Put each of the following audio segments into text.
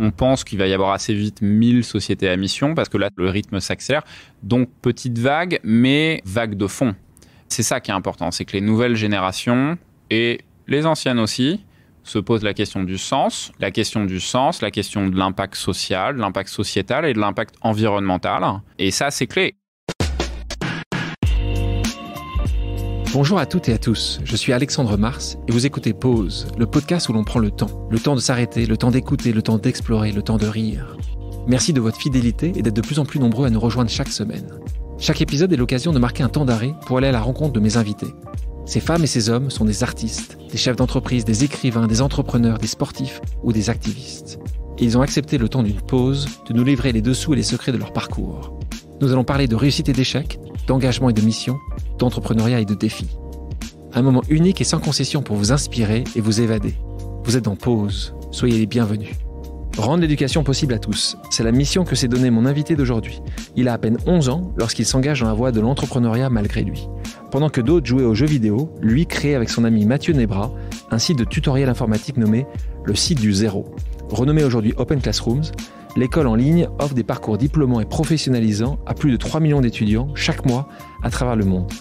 On pense qu'il va y avoir assez vite 1000 sociétés à mission parce que là, le rythme s'accélère. Donc, petite vague, mais vague de fond. C'est ça qui est important, c'est que les nouvelles générations et les anciennes aussi se posent la question du sens, la question du sens, la question de l'impact social, de l'impact sociétal et de l'impact environnemental. Et ça, c'est clé. Bonjour à toutes et à tous, je suis Alexandre Mars et vous écoutez Pause, le podcast où l'on prend le temps. Le temps de s'arrêter, le temps d'écouter, le temps d'explorer, le temps de rire. Merci de votre fidélité et d'être de plus en plus nombreux à nous rejoindre chaque semaine. Chaque épisode est l'occasion de marquer un temps d'arrêt pour aller à la rencontre de mes invités. Ces femmes et ces hommes sont des artistes, des chefs d'entreprise, des écrivains, des entrepreneurs, des sportifs ou des activistes. Et ils ont accepté le temps d'une pause de nous livrer les dessous et les secrets de leur parcours. Nous allons parler de réussite et d'échec, d'engagement et de mission, d'entrepreneuriat et de défis. Un moment unique et sans concession pour vous inspirer et vous évader. Vous êtes en pause, soyez les bienvenus. Rendre l'éducation possible à tous, c'est la mission que s'est donnée mon invité d'aujourd'hui. Il a à peine 11 ans lorsqu'il s'engage dans la voie de l'entrepreneuriat malgré lui. Pendant que d'autres jouaient aux jeux vidéo, lui crée avec son ami Mathieu Nebra un site de tutoriel informatique nommé le site du zéro. Renommé aujourd'hui Open Classrooms, l'école en ligne offre des parcours diplômants et professionnalisants à plus de 3 millions d'étudiants chaque mois à travers le monde.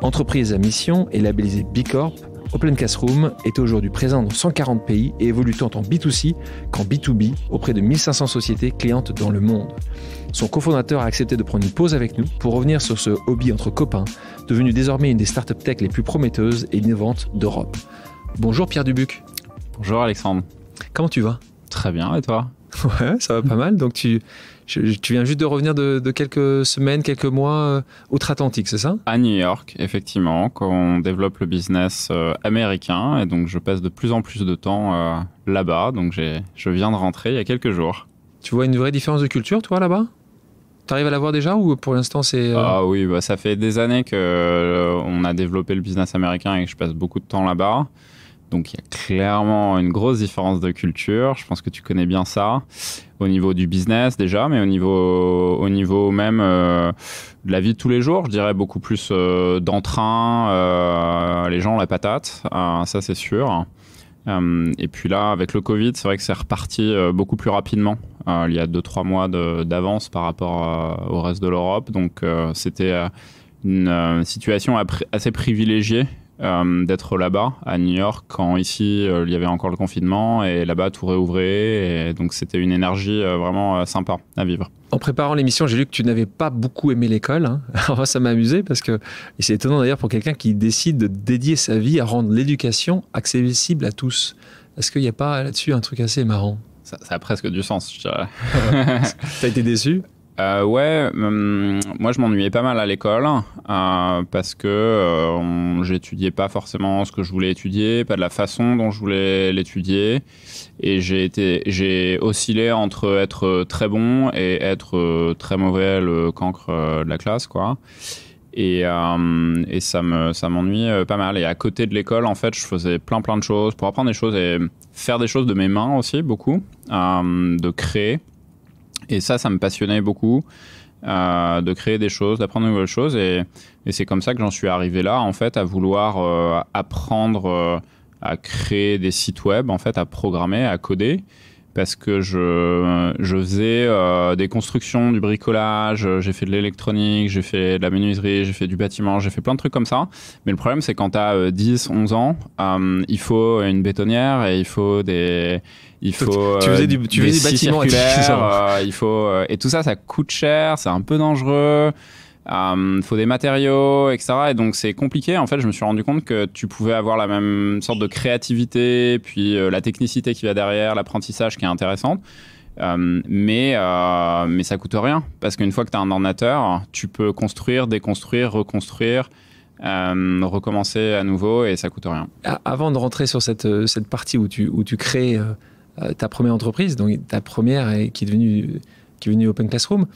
Entreprise à mission et labellisée Bicorp, Open Classroom est aujourd'hui présent dans 140 pays et évolue tant en B2C qu'en B2B auprès de 1500 sociétés clientes dans le monde. Son cofondateur a accepté de prendre une pause avec nous pour revenir sur ce hobby entre copains, devenu désormais une des startups tech les plus prometteuses et innovantes d'Europe. Bonjour Pierre Dubuc. Bonjour Alexandre. Comment tu vas Très bien, et toi Ouais, ça va pas mal. Donc tu, viens juste de revenir de, quelques semaines, quelques mois euh, outre-Atlantique, c'est ça À New York, effectivement, quand on développe le business euh, américain. Et donc je passe de plus en plus de temps euh, là-bas. Donc je viens de rentrer il y a quelques jours. Tu vois une vraie différence de culture, toi, là-bas tu arrives à la voir déjà ou pour l'instant c'est... Ah oui, bah, ça fait des années qu'on on a développé le business américain et que je passe beaucoup de temps là-bas. Donc il y a clairement une grosse différence de culture. Je pense que tu connais bien ça au niveau du business déjà, mais au niveau, au niveau même euh, de la vie de tous les jours, je dirais beaucoup plus euh, d'entrain, euh, les gens la patate, hein, ça c'est sûr. et puis là, avec le Covid, c'est vrai que c'est reparti beaucoup plus rapidement. il y a 2-3 mois d'avance par rapport au reste de l'Europe. Donc c'était une situation assez privilégiée euh, d'être là-bas à New York quand ici euh, il y avait encore le confinement et là-bas tout réouvrait et donc c'était une énergie euh, vraiment sympa à vivre. En préparant l'émission, j'ai lu que tu n'avais pas beaucoup aimé l'école. Hein. ça m'a amusé parce que c'est étonnant d'ailleurs pour quelqu'un qui décide de dédier sa vie à rendre l'éducation accessible à tous. Est-ce qu'il n'y a pas là-dessus un truc assez marrant ça, a presque du sens, je dirais. T'as été déçu euh, ouais, hum, moi je m'ennuyais pas mal à l'école euh, parce que euh, j'étudiais pas forcément ce que je voulais étudier, pas de la façon dont je voulais l'étudier, et j'ai été, j'ai oscillé entre être très bon et être très mauvais, le cancre de la classe, quoi. Et, ça me, ça m'ennuie pas mal. Et à côté de l'école, en fait, je faisais plein plein de choses pour apprendre des choses et faire des choses de mes mains aussi beaucoup, de créer. Et ça, ça me passionnait beaucoup. Euh, de créer des choses, d'apprendre de nouvelles choses. Et, c'est comme ça que j'en suis arrivé là, en fait, à vouloir euh, apprendre euh, à créer des sites web, en fait, à programmer, à coder parce que je, euh, faisais euh, des constructions, du bricolage, euh, j'ai fait de l'électronique, j'ai fait de la menuiserie, j'ai fait du bâtiment, j'ai fait plein de trucs comme ça. Mais le problème, c'est quand t'as 10, 11 ans, il faut une bétonnière et il faut des. Il faut, tu faisais du, des, bâtiments il faut, et tout ça, ça coûte cher, c'est un peu dangereux euh, faut des matériaux, etc. Et donc c'est compliqué. En fait, je me suis rendu compte que tu pouvais avoir la même sorte de créativité, puis euh, la technicité qui va derrière, l'apprentissage qui est intéressante. Euh, mais, euh, mais ça coûte rien. Parce qu'une fois que tu as un ordinateur, tu peux construire, déconstruire, reconstruire. recommencer à nouveau et ça coûte rien. Ah, avant de rentrer sur cette, cette partie où tu, où tu crées ta première entreprise, donc ta première qui est devenue qui est venu Open Classroom,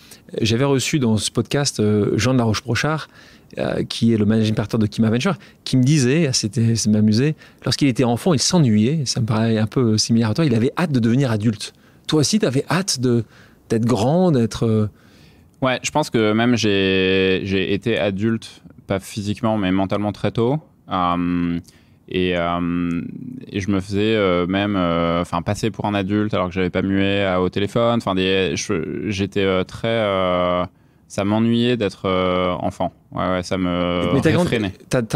j'avais reçu dans ce podcast euh, Jean de la Roche-Prochard, euh, qui est le managing partner de Kim Venture, qui me disait, ah, c'était m'amusait, lorsqu'il était enfant, il s'ennuyait, ça me paraît un peu similaire à toi, il avait hâte de devenir adulte. Toi aussi, tu avais hâte d'être grand, d'être... Euh, ouais, je pense que même j'ai été adulte, pas physiquement, mais mentalement très tôt. Hum, euh, et, je me faisais euh, même euh, enfin passer pour un adulte alors que j'avais pas mué au téléphone enfin j'étais très ça m'ennuyait d'être enfant ouais, ouais, ça me mais t'as grandi,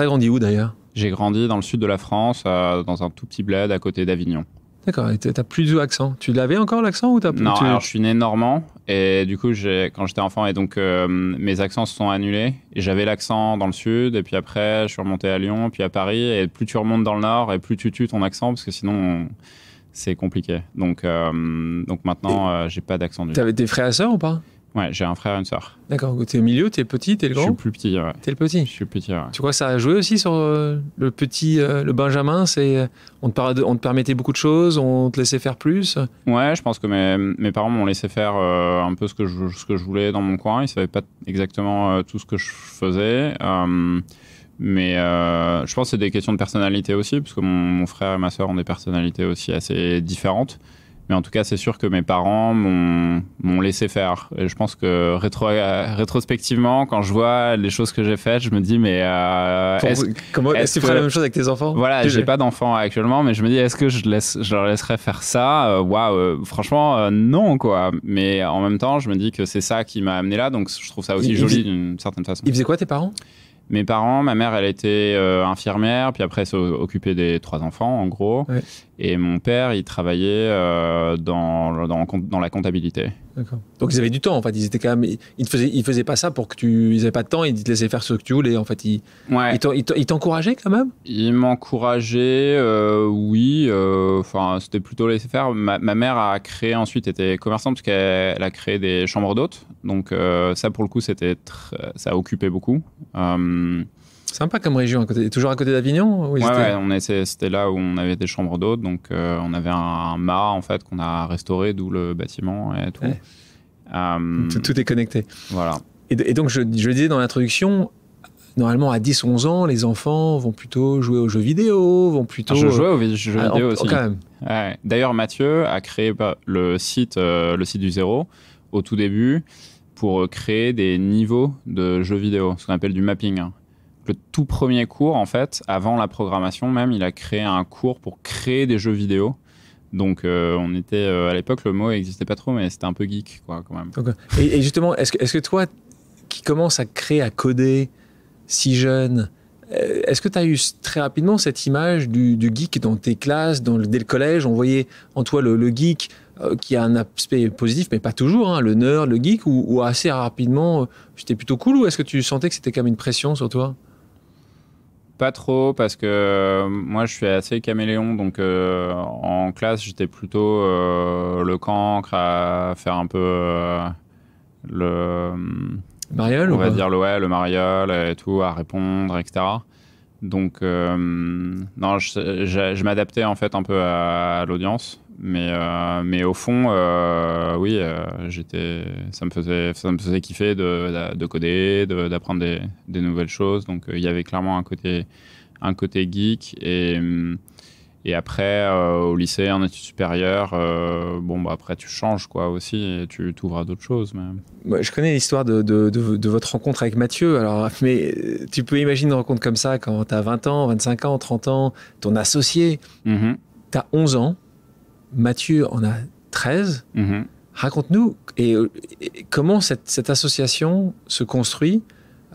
grandi, où d'ailleurs j'ai grandi dans le sud de la France dans un tout petit bled à côté d'Avignon D'accord, et t'as plus d'accent. Tu l'avais encore l'accent ou t'as plus Non, je suis né normand et du coup, quand j'étais enfant, et donc euh, mes accents se sont annulés. J'avais l'accent dans le sud et puis après, je suis remonté à Lyon, puis à Paris. Et plus tu remontes dans le nord et plus tu tues ton accent parce que sinon. c'est compliqué. Donc, euh, donc maintenant, euh, j'ai pas d'accent. du tout. T'avais des frères et sœurs ou pas Ouais, j'ai un frère et une sœur. D'accord, t'es au milieu, t'es petit, t'es le grand Je suis plus petit, ouais. T'es le petit Je suis petit, ouais. Tu crois que ça a joué aussi sur euh, le petit, euh, le Benjamin C'est euh, on, te permettait beaucoup de choses, on te laissait faire plus Ouais, je pense que mes, parents m'ont laissé faire un peu ce que, je, ce que je voulais dans mon coin. Ils savaient pas exactement tout ce que je faisais. Mais je pense que c'est des questions de personnalité aussi, parce que mon, mon frère et ma sœur ont des personnalités aussi assez différentes. Mais en tout cas, c'est sûr que mes parents m'ont laissé faire. Et je pense que rétrospectivement, quand je vois les choses que j'ai faites, je me dis, mais. Euh, est-ce que tu ferais la même chose avec tes enfants Voilà, j'ai pas d'enfants actuellement, mais je me dis, est-ce que je, laisse, je leur laisserais faire ça euh, Waouh, euh, franchement, non, quoi. Mais en même temps, je me dis que c'est ça qui m'a amené là, donc je trouve ça aussi joli d'une certaine façon. Ils faisaient quoi tes parents mes parents, ma mère, elle était euh, infirmière, puis après s'occupait des trois enfants, en gros. Et mon père, il travaillait euh, dans, la comptabilité. Donc ils avaient du temps en fait, ils étaient quand même, ils faisaient, pas ça pour que tu, ils n'avaient pas de temps, ils te laissaient faire ce que tu voulais en fait, ils, t'encourageaient quand même Ils m'encourageaient, euh, oui, euh, enfin c'était plutôt laisser faire. Ma, mère a créé ensuite, était commerçante parce qu'elle a créé des chambres d'hôtes, donc euh, ça pour le coup c'était, ça occupait beaucoup. Sympa comme région, toujours à côté d'Avignon Oui, ouais, c'était là où on avait des chambres d'hôtes, donc euh, on avait un, un, mât en fait qu'on a restauré, d'où le bâtiment et tout. Euh, tout. est connecté. Voilà. Et, donc je, disais dans l'introduction, normalement à 10-11 ans, les enfants vont plutôt jouer aux jeux vidéo, vont plutôt... jouer je jouais aux jeux euh, vidéo aussi. D'ailleurs Mathieu a créé bah, le site, le site du zéro au tout début pour créer des niveaux de jeux vidéo, ce qu'on appelle du mapping. Hein le tout premier cours, en fait, avant la programmation même, il a créé un cours pour créer des jeux vidéo. Donc, euh, on était euh, à l'époque, le mot n'existait pas trop, mais c'était un peu geek, quoi, quand même. Et, justement, est-ce que, est que, toi, qui commences à créer, à coder si jeune, euh, est-ce que tu as eu très rapidement cette image du, geek dans tes classes, dans le, dès le collège On voyait en toi le, geek qui a un aspect positif, mais pas toujours, hein, le nerd, le geek, ou, ou assez rapidement, j'étais plutôt cool, ou est-ce que tu sentais que c'était comme une pression sur toi pas trop, parce que euh, moi je suis assez caméléon, donc euh, en classe j'étais plutôt euh, le cancre à faire un peu le. Mariole On va dire le, ouais, le mariole et tout, à répondre, etc. Donc, non, je, m'adaptais en fait un peu à l'audience. Mais, euh, mais au fond, euh, oui, euh, ça, me faisait, ça me faisait kiffer de, de coder, d'apprendre des, des, nouvelles choses. Donc il y avait clairement un côté, un côté geek. Et, et après, au lycée, en études supérieures, bon, bah, après tu changes quoi, aussi et tu t'ouvres à d'autres choses. je connais l'histoire de, de, votre rencontre avec Mathieu. Alors, mais tu peux imaginer une rencontre comme ça quand tu as 20 ans, 25 ans, 30 ans, ton associé, tu as 11 ans Mathieu, en a 13. Mhm. Raconte-nous et, euh, comment cette, association se construit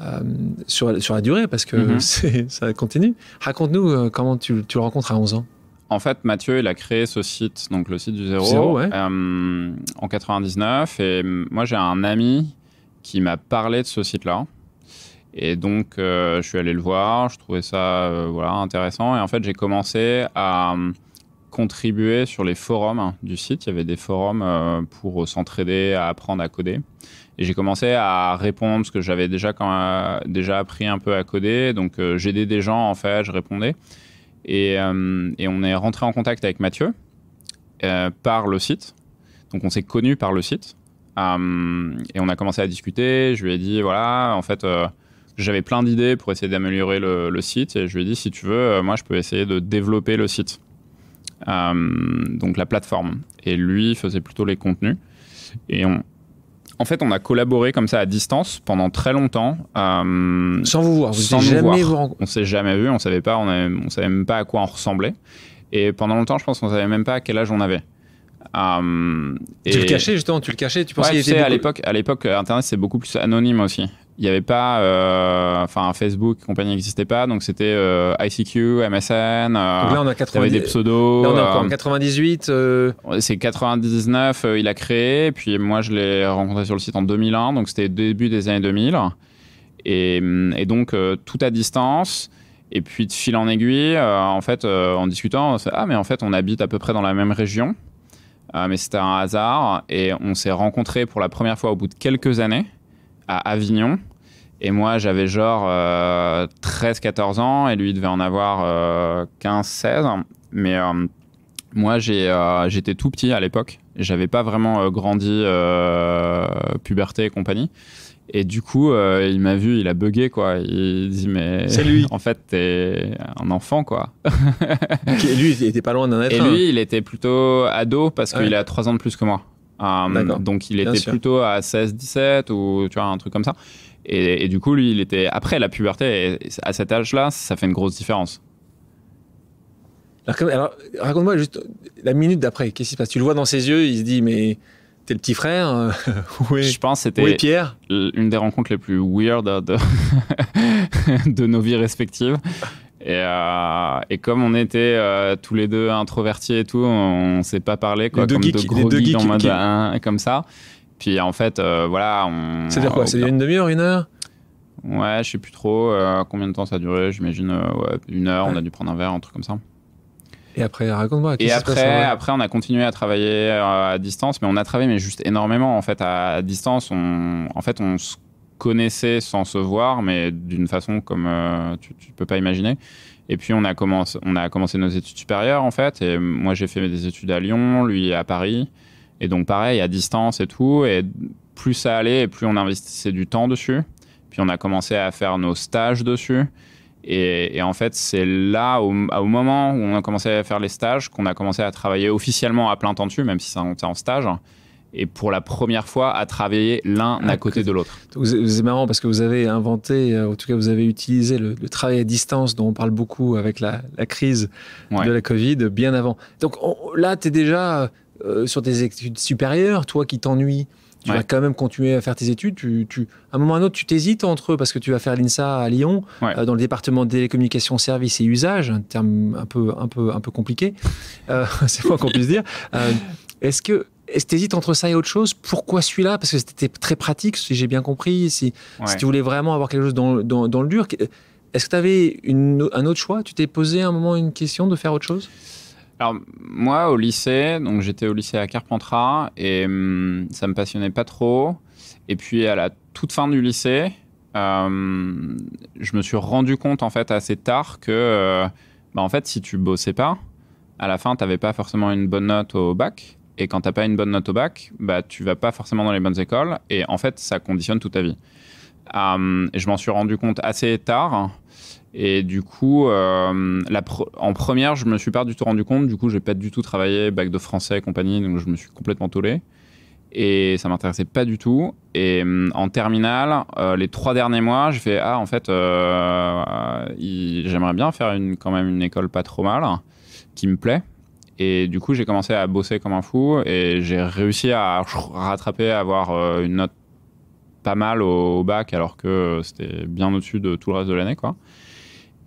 euh, sur, la durée, parce que mhm. ça continue. Raconte-nous euh, comment tu, le rencontres à 11 ans. En fait, Mathieu, il a créé ce site, donc le site du zéro, en 99. Et moi, j'ai un ami qui m'a parlé de ce site-là. Et donc, je suis allé le voir, je trouvais ça voilà, intéressant. Et en fait, j'ai commencé à contribué sur les forums hein, du site. Il y avait des forums euh, pour s'entraider à apprendre à coder. Et j'ai commencé à répondre parce que j'avais déjà, quand, euh, déjà appris un peu à coder. Donc euh, j'aidais des gens, en fait, je répondais. Et, on est rentré en contact avec Mathieu par le site. Donc on s'est connus par le site. et on a commencé à discuter. Je lui ai dit, voilà, en fait j'avais plein d'idées pour essayer d'améliorer le, le, site et je lui ai dit si tu veux, moi je peux essayer de développer le site. Euh, donc la plateforme. Et lui faisait plutôt les contenus. Et on, en fait, on a collaboré comme ça à distance pendant très longtemps. Euh, sans vous voir, jamais On s'est jamais vu, on savait pas, on, on, savait même pas à quoi on ressemblait. Et pendant longtemps, je pense qu'on savait même pas à quel âge on avait. Euh, tu le cachais justement, tu le cachais, tu pensais à l'époque, à l'époque, Internet c'est beaucoup plus anonyme aussi il n'y avait pas, euh, enfin Facebook, compagnie n'existait pas, donc c'était euh, ICQ, MSN. Euh, on a avait des pseudos. Là on est euh, encore en 98. C'est 99, il a créé, puis moi je l'ai rencontré sur le site en 2001, donc c'était début des années 2000, mm, et, donc tout à distance. Et puis de fil en aiguille, en fait, en discutant, on ah mais en fait on habite à peu près dans la même région, mais c'était un hasard, et on s'est rencontrés pour la première fois au bout de quelques années. Avignon. Et moi, j'avais genre 13-14 euh, ans et lui devait en avoir 15-16. Euh, mais euh, moi, j'étais tout petit à l'époque. J'avais pas vraiment grandi puberté et compagnie. Et du coup, il m'a vu, il a bugué quoi. Il dit mais c'est lui. en fait, t'es un enfant quoi. et lui, il était pas loin d'en être. Et lui, il était plutôt ado parce qu'il a 3 ans de plus que moi. Euh, donc il était plutôt à 16-17 ou tu vois, un truc comme ça. Et, du coup, lui, il était après la puberté. à cet âge-là, ça fait une grosse différence. Alors, raconte-moi juste la minute d'après, qu'est-ce qui se passe Tu le vois dans ses yeux, il se dit, mais t'es le petit frère euh, oui Je pense c'était une des rencontres les plus weird de, de nos vies respectives. Euh, et, comme on était euh, tous les deux introvertis et tout, on, ne s'est pas parlé quoi, deux comme de gros deux geeks, en mode un, hein, comme ça. Puis en fait, euh, voilà, on. C'est-à-dire quoi C'est une demi-heure, une heure Ouais, je sais plus trop combien de temps ça a duré. J'imagine une heure. On a dû prendre un verre, un truc comme ça. Et après, raconte-moi. Et après, après, on a continué à travailler à distance, mais on a travaillé mais juste énormément en fait à, distance. On, en fait, on se connaissait sans se voir, mais d'une façon comme euh, tu ne peux pas imaginer. Et puis on a, commencé, on a commencé nos études supérieures en fait. Et moi j'ai fait des études à Lyon, lui à Paris. Et donc pareil, à distance et tout. Et plus ça allait et plus on investissait du temps dessus. Puis on a commencé à faire nos stages dessus. Et, en fait, c'est là, au, moment où on a commencé à faire les stages, qu'on a commencé à travailler officiellement à plein temps dessus, même si ça en stage et pour la première fois à travailler l'un à, ah, côté de l'autre. C'est marrant parce que vous avez inventé, euh, en tout cas vous avez utilisé le, travail à distance dont on parle beaucoup avec la, crise de la Covid bien avant. Donc là, tu es déjà euh, sur tes études supérieures, toi qui t'ennuies. Tu vas quand même continuer à faire tes études. Tu, à un moment ou à un autre, tu t'hésites entre eux parce que tu vas faire l'INSA à Lyon, euh, dans le département des télécommunications, services et usages, un terme un peu, un peu, un peu compliqué, euh, c'est pas qu'on puisse dire. Est-ce que hésites entre ça et autre chose. Pourquoi celui-là Parce que c'était très pratique, si j'ai bien compris. Si, tu voulais vraiment avoir quelque chose dans, le dur, est-ce que tu avais un autre choix Tu t'es posé à un moment une question de faire autre chose alors moi au lycée, donc j'étais au lycée à Carpentras et hum, ça me passionnait pas trop. Et puis à la toute fin du lycée, hum, je me suis rendu compte en fait assez tard que euh, bah, en fait si tu bossais pas, à la fin tu n'avais pas forcément une bonne note au bac. Et quand t'as pas une bonne note au bac, bah, tu vas pas forcément dans les bonnes écoles. Et en fait, ça conditionne toute ta vie. Euh, je m'en suis rendu compte assez tard. Et du coup, euh, la en première, je me suis pas du tout rendu compte. Du coup, j'ai pas du tout travaillé bac de français et compagnie. Donc, je me suis complètement tollé. Et ça m'intéressait pas du tout. Et euh, en terminale, les trois derniers mois, j'ai fait Ah, en fait, j'aimerais bien faire une, quand même une école pas trop mal, qui me plaît. Et du coup, j'ai commencé à bosser comme un fou et j'ai réussi à rattraper, à avoir euh, une note pas mal au, bac, alors que c'était bien au-dessus de tout le reste de l'année, quoi.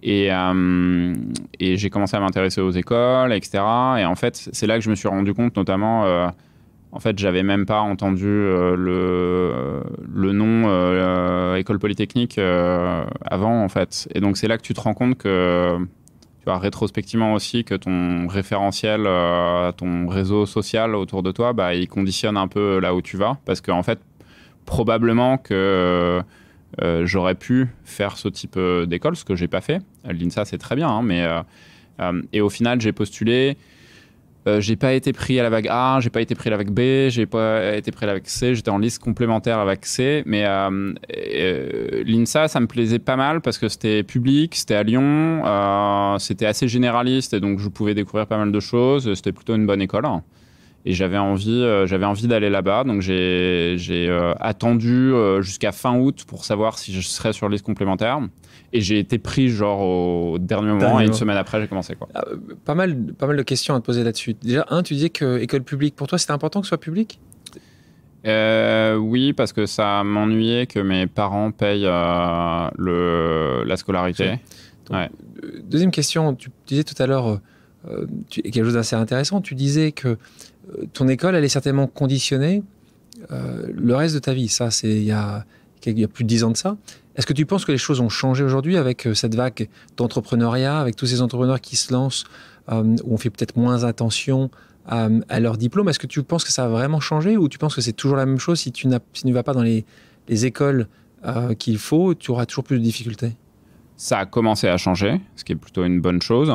Et, euh, et j'ai commencé à m'intéresser aux écoles, etc. Et en fait, c'est là que je me suis rendu compte, notamment, euh, en fait, j'avais même pas entendu le, le nom école polytechnique avant, en fait. Et donc, c'est là que tu te rends compte que tu vois, rétrospectivement aussi que ton référentiel, euh, ton réseau social autour de toi, bah, il conditionne un peu là où tu vas. Parce que en fait, probablement que euh, j'aurais pu faire ce type euh, d'école, ce que j'ai pas fait. L'INSA, c'est très bien, hein, mais. et au final, j'ai postulé. Euh, j'ai pas été pris à la vague A, j'ai pas été pris à la vague B, j'ai pas été pris à la vague C, j'étais en liste complémentaire à la vague C, mais euh, euh, l'INSA ça me plaisait pas mal parce que c'était public, c'était à Lyon, c'était assez généraliste et donc je pouvais découvrir pas mal de choses, c'était plutôt une bonne école. Hein et j'avais envie, euh, j'avais envie d'aller là-bas. Donc j'ai, euh, attendu euh, jusqu'à fin août pour savoir si je serais sur liste complémentaire. Et j'ai été pris genre au dernier moment et une semaine après j'ai commencé quoi. Ah, pas mal, pas mal de questions à te poser là-dessus. Déjà un, tu disais que école publique pour toi c'était important que ce soit public. oui, parce que ça m'ennuyait que mes parents payent le, la scolarité. Deuxième question, tu disais tout à l'heure tu, quelque chose d'assez intéressant. Tu disais que euh, ton école, elle est certainement conditionnée euh, le reste de ta vie. Ça, c'est il y a, plus de dix ans de ça. Est-ce que tu penses que les choses ont changé aujourd'hui avec euh, cette vague d'entrepreneuriat, avec tous ces entrepreneurs qui se lancent, où on fait peut-être moins attention à, leur diplôme Est-ce que tu penses que ça a vraiment changé ou tu penses que c'est toujours la même chose si tu, si ne vas pas dans les, écoles qu'il faut, tu auras toujours plus de difficultés Ça a commencé à changer, ce qui est plutôt une bonne chose.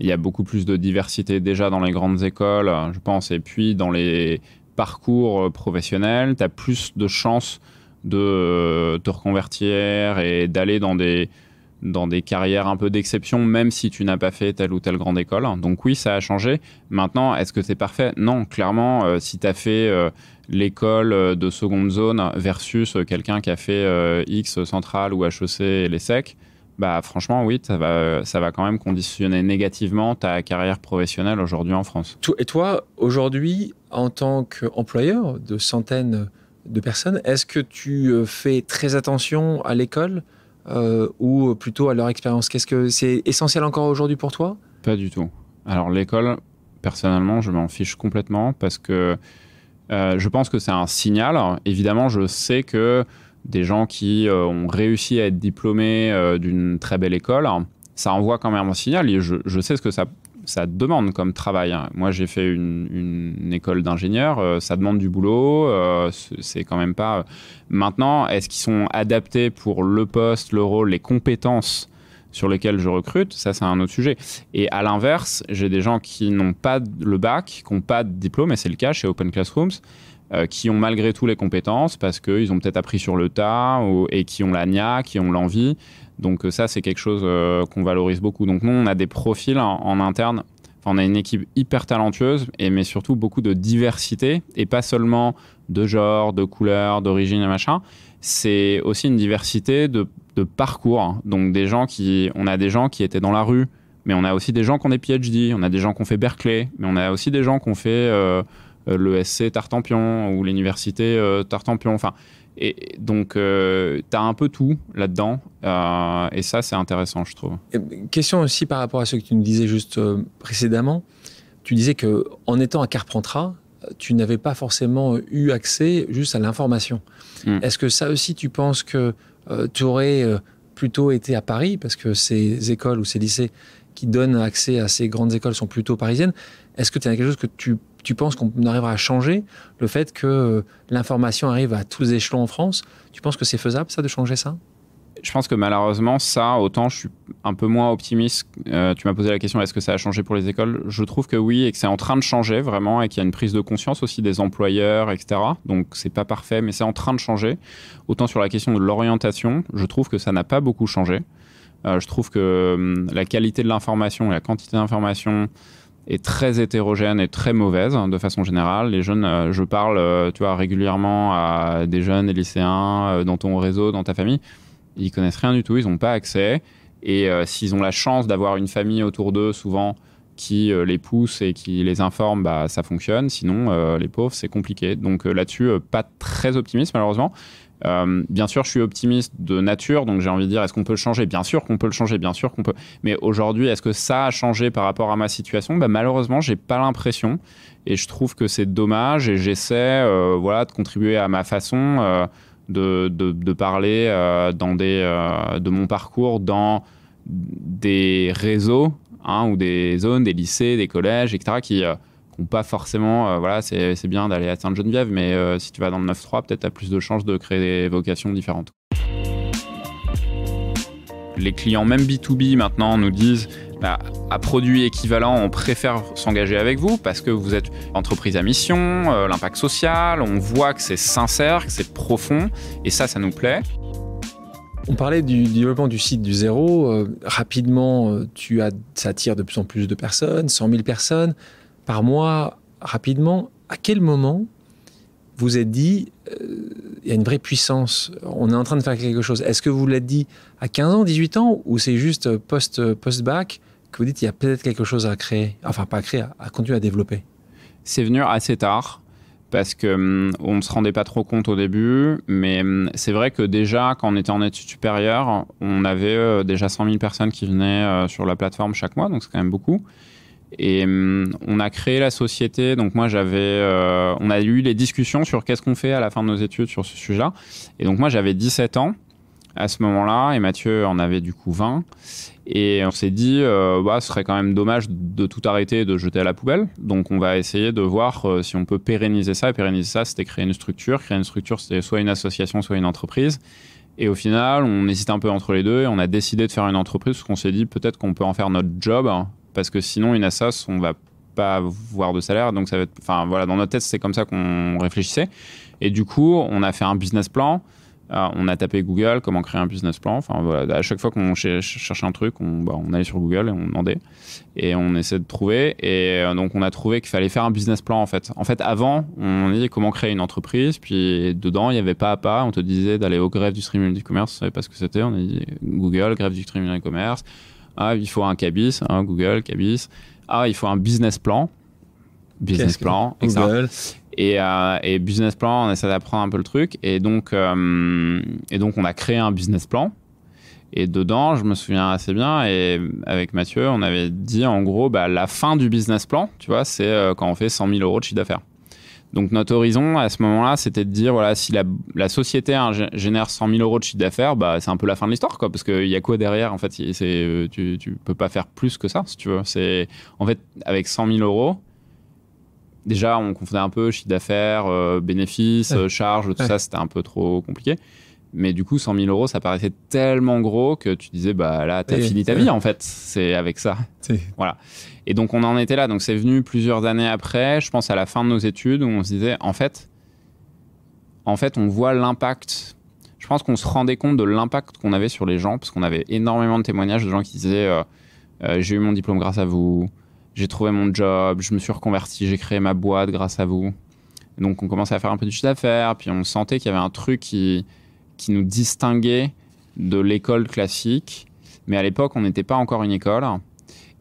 Il y a beaucoup plus de diversité déjà dans les grandes écoles, je pense, et puis dans les parcours euh, professionnels, tu as plus de chances de euh, te reconvertir et d'aller dans des, carrières un peu d'exception, même si tu n'as pas fait telle ou telle grande école. Donc oui, ça a changé. Maintenant, est-ce que c'est parfait Non, clairement, euh, si tu as fait l'école de seconde zone versus quelqu'un qui a fait X centrale ou HEC et les sec. Bah, franchement oui, ça va, ça va quand même conditionner négativement ta carrière professionnelle aujourd'hui en France. Et toi, aujourd'hui, en tant qu'employeur de centaines de personnes, est-ce que tu euh, fais très attention à l'école euh, ou plutôt à leur expérience Qu'est-ce que c'est essentiel encore aujourd'hui pour toi Pas du tout. Alors l'école, personnellement, je m'en fiche complètement parce que euh, je pense que c'est un signal. Évidemment, je sais que des gens qui euh, ont réussi à être diplômés euh, d'une très belle école, ça envoie quand même un signal. Et je, sais ce que ça, demande comme travail. Hein. Moi, j'ai fait une, école d'ingénieur, euh, ça demande du boulot, c'est quand même pas. Maintenant, est-ce qu'ils sont adaptés pour le poste, le rôle, les compétences sur lesquelles je recrute, ça c'est un autre sujet. Et à l'inverse, j'ai des gens qui n'ont pas le bac, qui n'ont pas de diplôme, et c'est le cas chez Open Classrooms, euh, qui ont malgré tout les compétences parce qu'ils ont peut-être appris sur le tas et qui ont la nia, qui ont l'envie. Donc euh, ça, c'est quelque chose euh, qu'on valorise beaucoup. Donc nous, on a des profils en, interne. Enfin, on a une équipe hyper talentueuse, et, mais surtout beaucoup de diversité, et pas seulement de genre, de couleur, d'origine et machin. C'est aussi une diversité de, parcours. Donc des gens qui, on a des gens qui étaient dans la rue, mais on a aussi des gens qui ont des PhD, on a des gens qui ont fait Berkeley, mais on a aussi des gens qui ont fait... Euh, l'ESC Tartampion ou l'université euh, Tartampion. Enfin, et donc, euh, tu as un peu tout là-dedans. et ça, c'est intéressant, je trouve. Question aussi par rapport à ce que tu nous disais juste précédemment. Tu disais qu'en étant à Carpentras, tu n'avais pas forcément eu accès juste à l'information. Hmm. Est-ce que ça aussi, tu penses que tu aurais plutôt été à Paris, parce que ces écoles ou ces lycées qui donnent accès à ces grandes écoles sont plutôt parisiennes Est-ce que tu as quelque chose que tu tu penses qu'on arrivera à changer le fait que euh, l'information arrive à tous les échelons en France Tu penses que c'est faisable, ça, de changer ça je pense que malheureusement, ça, autant je suis un peu moins optimiste. Euh, tu m'as posé la question, est-ce que ça a changé pour les écoles Je trouve que oui, et que c'est en train de changer vraiment, et qu'il y a une prise de conscience aussi des employeurs, etc. Donc c'est pas parfait, mais c'est en train de changer. Autant sur la question de l'orientation, je trouve que ça n'a pas beaucoup changé. Euh, je trouve que hum, la qualité de l'information, et la quantité d'information est très hétérogène et très mauvaise hein, de façon générale. Les jeunes, euh, je parle, euh, tu vois, régulièrement à des jeunes, des lycéens, euh, dans ton réseau, dans ta famille, ils connaissent rien du tout, ils n'ont pas accès. Et s'ils ont la chance d'avoir une famille autour d'eux, souvent, qui les pousse et qui les informe, bah, ça fonctionne. Sinon, les pauvres, c'est compliqué. Donc là-dessus, pas très optimiste, malheureusement. Euh, bien sûr, je suis optimiste de nature, donc j'ai envie de dire, est-ce qu'on peut le changer Bien sûr qu'on peut le changer, bien sûr qu'on peut. Mais aujourd'hui, est-ce que ça a changé par rapport à ma situation Malheureusement, Malheureusement, j'ai pas l'impression, et je trouve que c'est dommage, et j'essaie euh, voilà, de contribuer à ma façon euh, de, de, parler dans des, de mon parcours dans des réseaux hein, ou des zones, des lycées, des collèges, etc., qui ou pas forcément. Euh, voilà, c'est bien d'aller à Sainte-Geneviève, mais euh, si tu vas dans le 9-3, peut-être tu as plus de chances de créer des vocations différentes. Les clients, même B2B maintenant, nous disent bah, à produit équivalent, on préfère s'engager avec vous parce que vous êtes entreprise à mission, euh, l'impact social, on voit que c'est sincère, que c'est profond, et ça, ça nous plaît. On parlait du développement du site du zéro. rapidement, tu as, ça attire de plus en plus de personnes, 100 000 personnes par mois rapidement, à quel moment vous êtes dit, euh, il y a une vraie puissance, on est en train de faire quelque chose. Est-ce que vous l'êtes dit à 15 ans, 18 ans, ou c'est juste post-bac que vous dites, il y a peut-être quelque chose à créer, enfin pas à créer, à, continuer à développer C'est venu assez tard parce que hum, on ne se rendait pas trop compte au début, mais hum, c'est vrai que déjà quand on était en études supérieures, on avait euh, déjà 100 000 personnes qui venaient euh, sur la plateforme chaque mois, donc c'est quand même beaucoup. Et hum, on a créé la société. Donc moi j'avais, euh, on a eu les discussions sur qu'est-ce qu'on fait à la fin de nos études sur ce sujet-là. Et donc moi j'avais 17 ans à ce moment-là et Mathieu en avait du coup 20. Et on s'est dit, euh, bah, ce serait quand même dommage de tout arrêter et de jeter à la poubelle. Donc on va essayer de voir euh, si on peut pérenniser ça. Et pérenniser ça, c'était créer une structure. Créer une structure, c'était soit une association, soit une entreprise. Et au final, on hésite un peu entre les deux et on a décidé de faire une entreprise parce qu'on s'est dit peut-être qu'on peut en faire notre job hein, parce que sinon, une ASAS, on va pas avoir de salaire. Donc, ça va être. Enfin, voilà, dans notre tête, c'est comme ça qu'on réfléchissait. Et du coup, on a fait un business plan. Euh, on a tapé Google, comment créer un business plan. Enfin, voilà, à chaque fois qu'on cherchait un truc, bah, on, allait sur Google et on demandait. Et on essaie de trouver. Et euh, donc, on a trouvé qu'il fallait faire un business plan, en fait. En fait, avant, on disait comment créer une entreprise. Puis, dedans, il n'y avait pas à pas. On te disait d'aller au greffe du streaming du commerce. On savait pas ce que c'était. On a dit Google, greffe du streaming du commerce. Ah, il faut un cabis, hein, Google, cabis. Ah, il faut un business plan. Business plan, Google. Et, euh, et, business plan, on essaie d'apprendre un peu le truc. Et donc, euh, et donc, on a créé un business plan. Et dedans, je me souviens assez bien, et avec Mathieu, on avait dit en gros, bah, la fin du business plan, tu vois, c'est euh, quand on fait 100 000 euros de chiffre d'affaires. Donc notre horizon à ce moment-là, c'était de dire voilà, si la, société génère 100 000 euros de chiffre d'affaires, bah, c'est un peu la fin de l'histoire, quoi, parce qu'il y a quoi derrière En fait, euh, tu, ne peux pas faire plus que ça, si tu veux. C'est en fait avec 100 000 euros. Déjà, on confondait un peu chiffre d'affaires, euh, bénéfices, euh, charges, tout ça, c'était un peu trop compliqué. Mais du coup, 100 000 euros, ça paraissait tellement gros que tu disais, bah là, t'as fini ta vie en fait. C'est avec ça. Voilà. Et donc, on en était là. Donc, c'est venu plusieurs années après, je pense à la fin de nos études, où on se disait, en fait, en fait, on voit l'impact. Je pense qu'on se rendait compte de l'impact qu'on avait sur les gens, parce qu'on avait énormément de témoignages de gens qui disaient, euh, euh, j'ai eu mon diplôme grâce à vous, j'ai trouvé mon job, je me suis reconverti, j'ai créé ma boîte grâce à vous. Donc, on commençait à faire un peu du chiffre d'affaires, puis on sentait qu'il y avait un truc qui qui nous distinguait de l'école classique. Mais à l'époque, on n'était pas encore une école.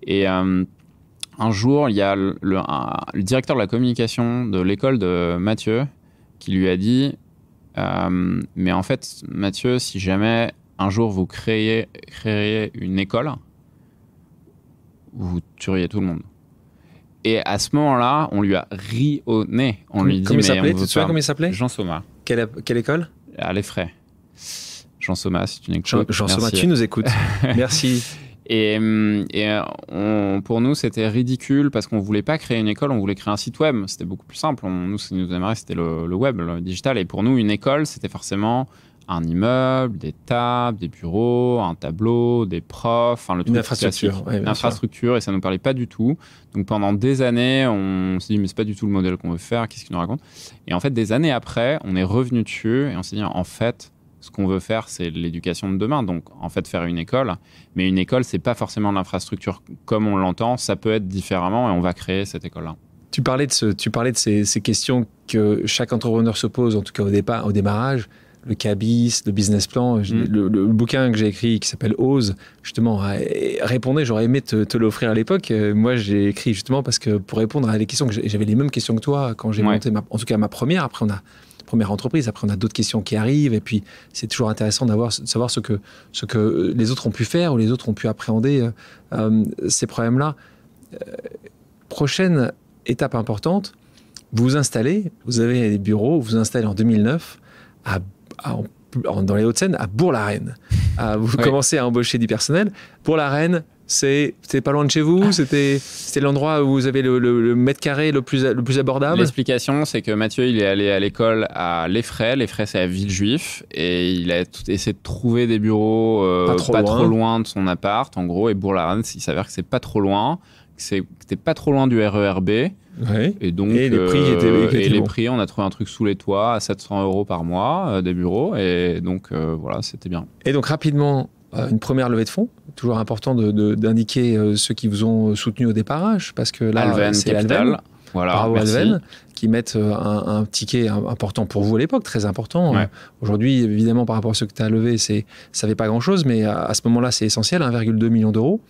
Et euh, un jour, il y a le, directeur de la communication de l'école de Mathieu qui lui a dit euh, Mais en fait, Mathieu, si jamais un jour vous créez, une école, vous tueriez tout le monde. Et à ce moment-là, on lui a ri au nez. On lui dit, comment il s'appelait Tu te comment il s'appelait Jean Soma. Quelle, quelle école À l'Effray. Jean Soma, si tu nous écoutes. Jean, Soma, tu nous écoutes. Merci. Et, euh, euh, pour nous, c'était ridicule parce qu'on ne voulait pas créer une école, on voulait créer un site web. C'était beaucoup plus simple. nous, ce qui nous aimerait, c'était le, web, le digital. Et pour nous, une école, c'était forcément un immeuble, des tables, des bureaux, un tableau, des profs, le une infrastructure. et ça ne nous parlait pas du tout. Donc pendant des années, on s'est dit, mais c'est pas du tout le modèle qu'on veut faire, qu'est-ce qu'il nous raconte Et en fait, des années après, on est revenu dessus et on s'est dit, en fait, ce qu'on veut faire, c'est l'éducation de demain. Donc, en fait, faire une école. Mais une école, c'est pas forcément l'infrastructure comme on l'entend. Ça peut être différemment et on va créer cette école-là. Tu parlais de, ces, questions que chaque entrepreneur se pose, en tout cas au, départ, au démarrage. Le CABIS, le business plan, mm. le, bouquin que j'ai écrit qui s'appelle Ose, justement, répondait, j'aurais aimé te, l'offrir à l'époque. Euh, moi, j'ai écrit justement parce que pour répondre à des questions, j'avais les mêmes questions que toi quand j'ai monté, en tout cas ma première. Après, on a, première entreprise. Après, on a d'autres questions qui arrivent. Et puis, c'est toujours intéressant d'avoir, de savoir ce que, ce que les autres ont pu faire ou les autres ont pu appréhender euh, euh, ces problèmes-là. Euh, prochaine étape importante, vous vous installez, vous avez des bureaux, vous vous installez en 2009 à, dans les Hauts-de-Seine, à Bourg-la-Reine. vous commencez à embaucher du personnel. pour la reine c'était pas loin de chez vous ah. c'était l'endroit où vous avez le, mètre carré le plus le plus abordable l'explication c'est que Mathieu il est allé à l'école à Les L'Effray c'est à Villejuif et il a tout essayé de trouver des bureaux euh, pas, trop, loin. de son appart en gros et bourg il s'avère que c'est pas trop loin c'était pas trop loin du RERB et donc et les, prix euh, les prix on a trouvé un truc sous les toits à 700 euros par mois euh, des bureaux et donc voilà c'était bien et donc rapidement une première levée de fonds toujours important d'indiquer de, euh, ceux qui vous ont euh, soutenu au départage, hein, parce que là, euh, c'est Alven, voilà, Alven, qui mettent un, ticket important pour vous à l'époque, très important. Aujourd'hui, évidemment, par rapport à ce que tu as levé, ça ne fait pas grand-chose, mais à, ce moment-là, c'est essentiel, 1,2 million d'euros.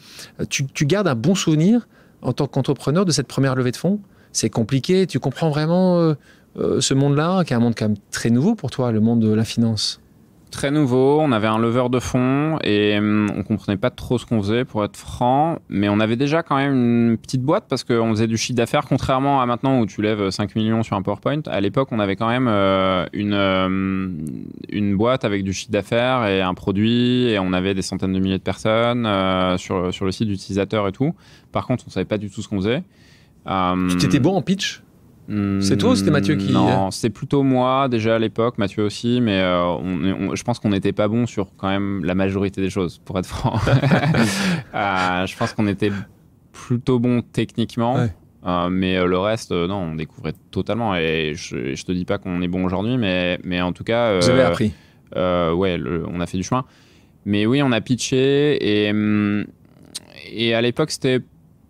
Tu, gardes un bon souvenir en tant qu'entrepreneur de cette première levée de fonds. C'est compliqué, tu comprends vraiment ce monde-là, qui est un monde quand même très nouveau pour toi, le monde de la finance très nouveau, on avait un lever de fond et hum, on comprenait pas trop ce qu'on faisait pour être franc, mais on avait déjà quand même une petite boîte parce qu'on faisait du chiffre d'affaires contrairement à maintenant où tu lèves 5 euh, millions sur un PowerPoint. À l'époque, on avait quand même euh, une, euh, une boîte avec du chiffre d'affaires et un produit et on avait des centaines de milliers de personnes sur, sur le site d'utilisateurs et tout. Par contre, on savait pas du tout ce qu'on faisait. Hum. Tu étais bon en pitch c'est toi ou c'était Mathieu qui. Non, euh c'était plutôt moi déjà à l'époque, Mathieu aussi, mais euh, je pense qu'on n'était pas bon sur quand même la majorité des choses, pour être franc. Euh, je pense qu'on était plutôt bon techniquement. mais le reste, non, on découvrait totalement. Et je, ne te dis pas qu'on est bon aujourd'hui, mais, mais en tout cas. Vous avez appris. ouais, on a fait du chemin. Mais oui, on a pitché et, hum, et à l'époque, c'était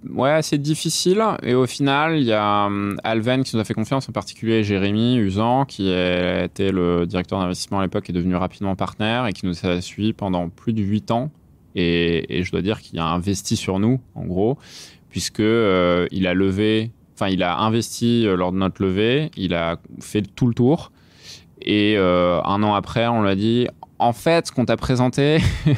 ouais, c'est difficile. Et au final, il y a hum, Alven qui nous a fait confiance, en particulier Jérémy Usan, qui était le directeur d'investissement à l'époque, est devenu rapidement partenaire et qui nous a suivi pendant plus de 8 ans. Et, je dois dire qu'il a investi sur nous, en gros, puisqu'il euh, a levé, enfin, il a investi euh, lors de notre levée, il a fait tout le tour. Et euh, un an après, on lui a dit En fait, ce qu'on t'a présenté,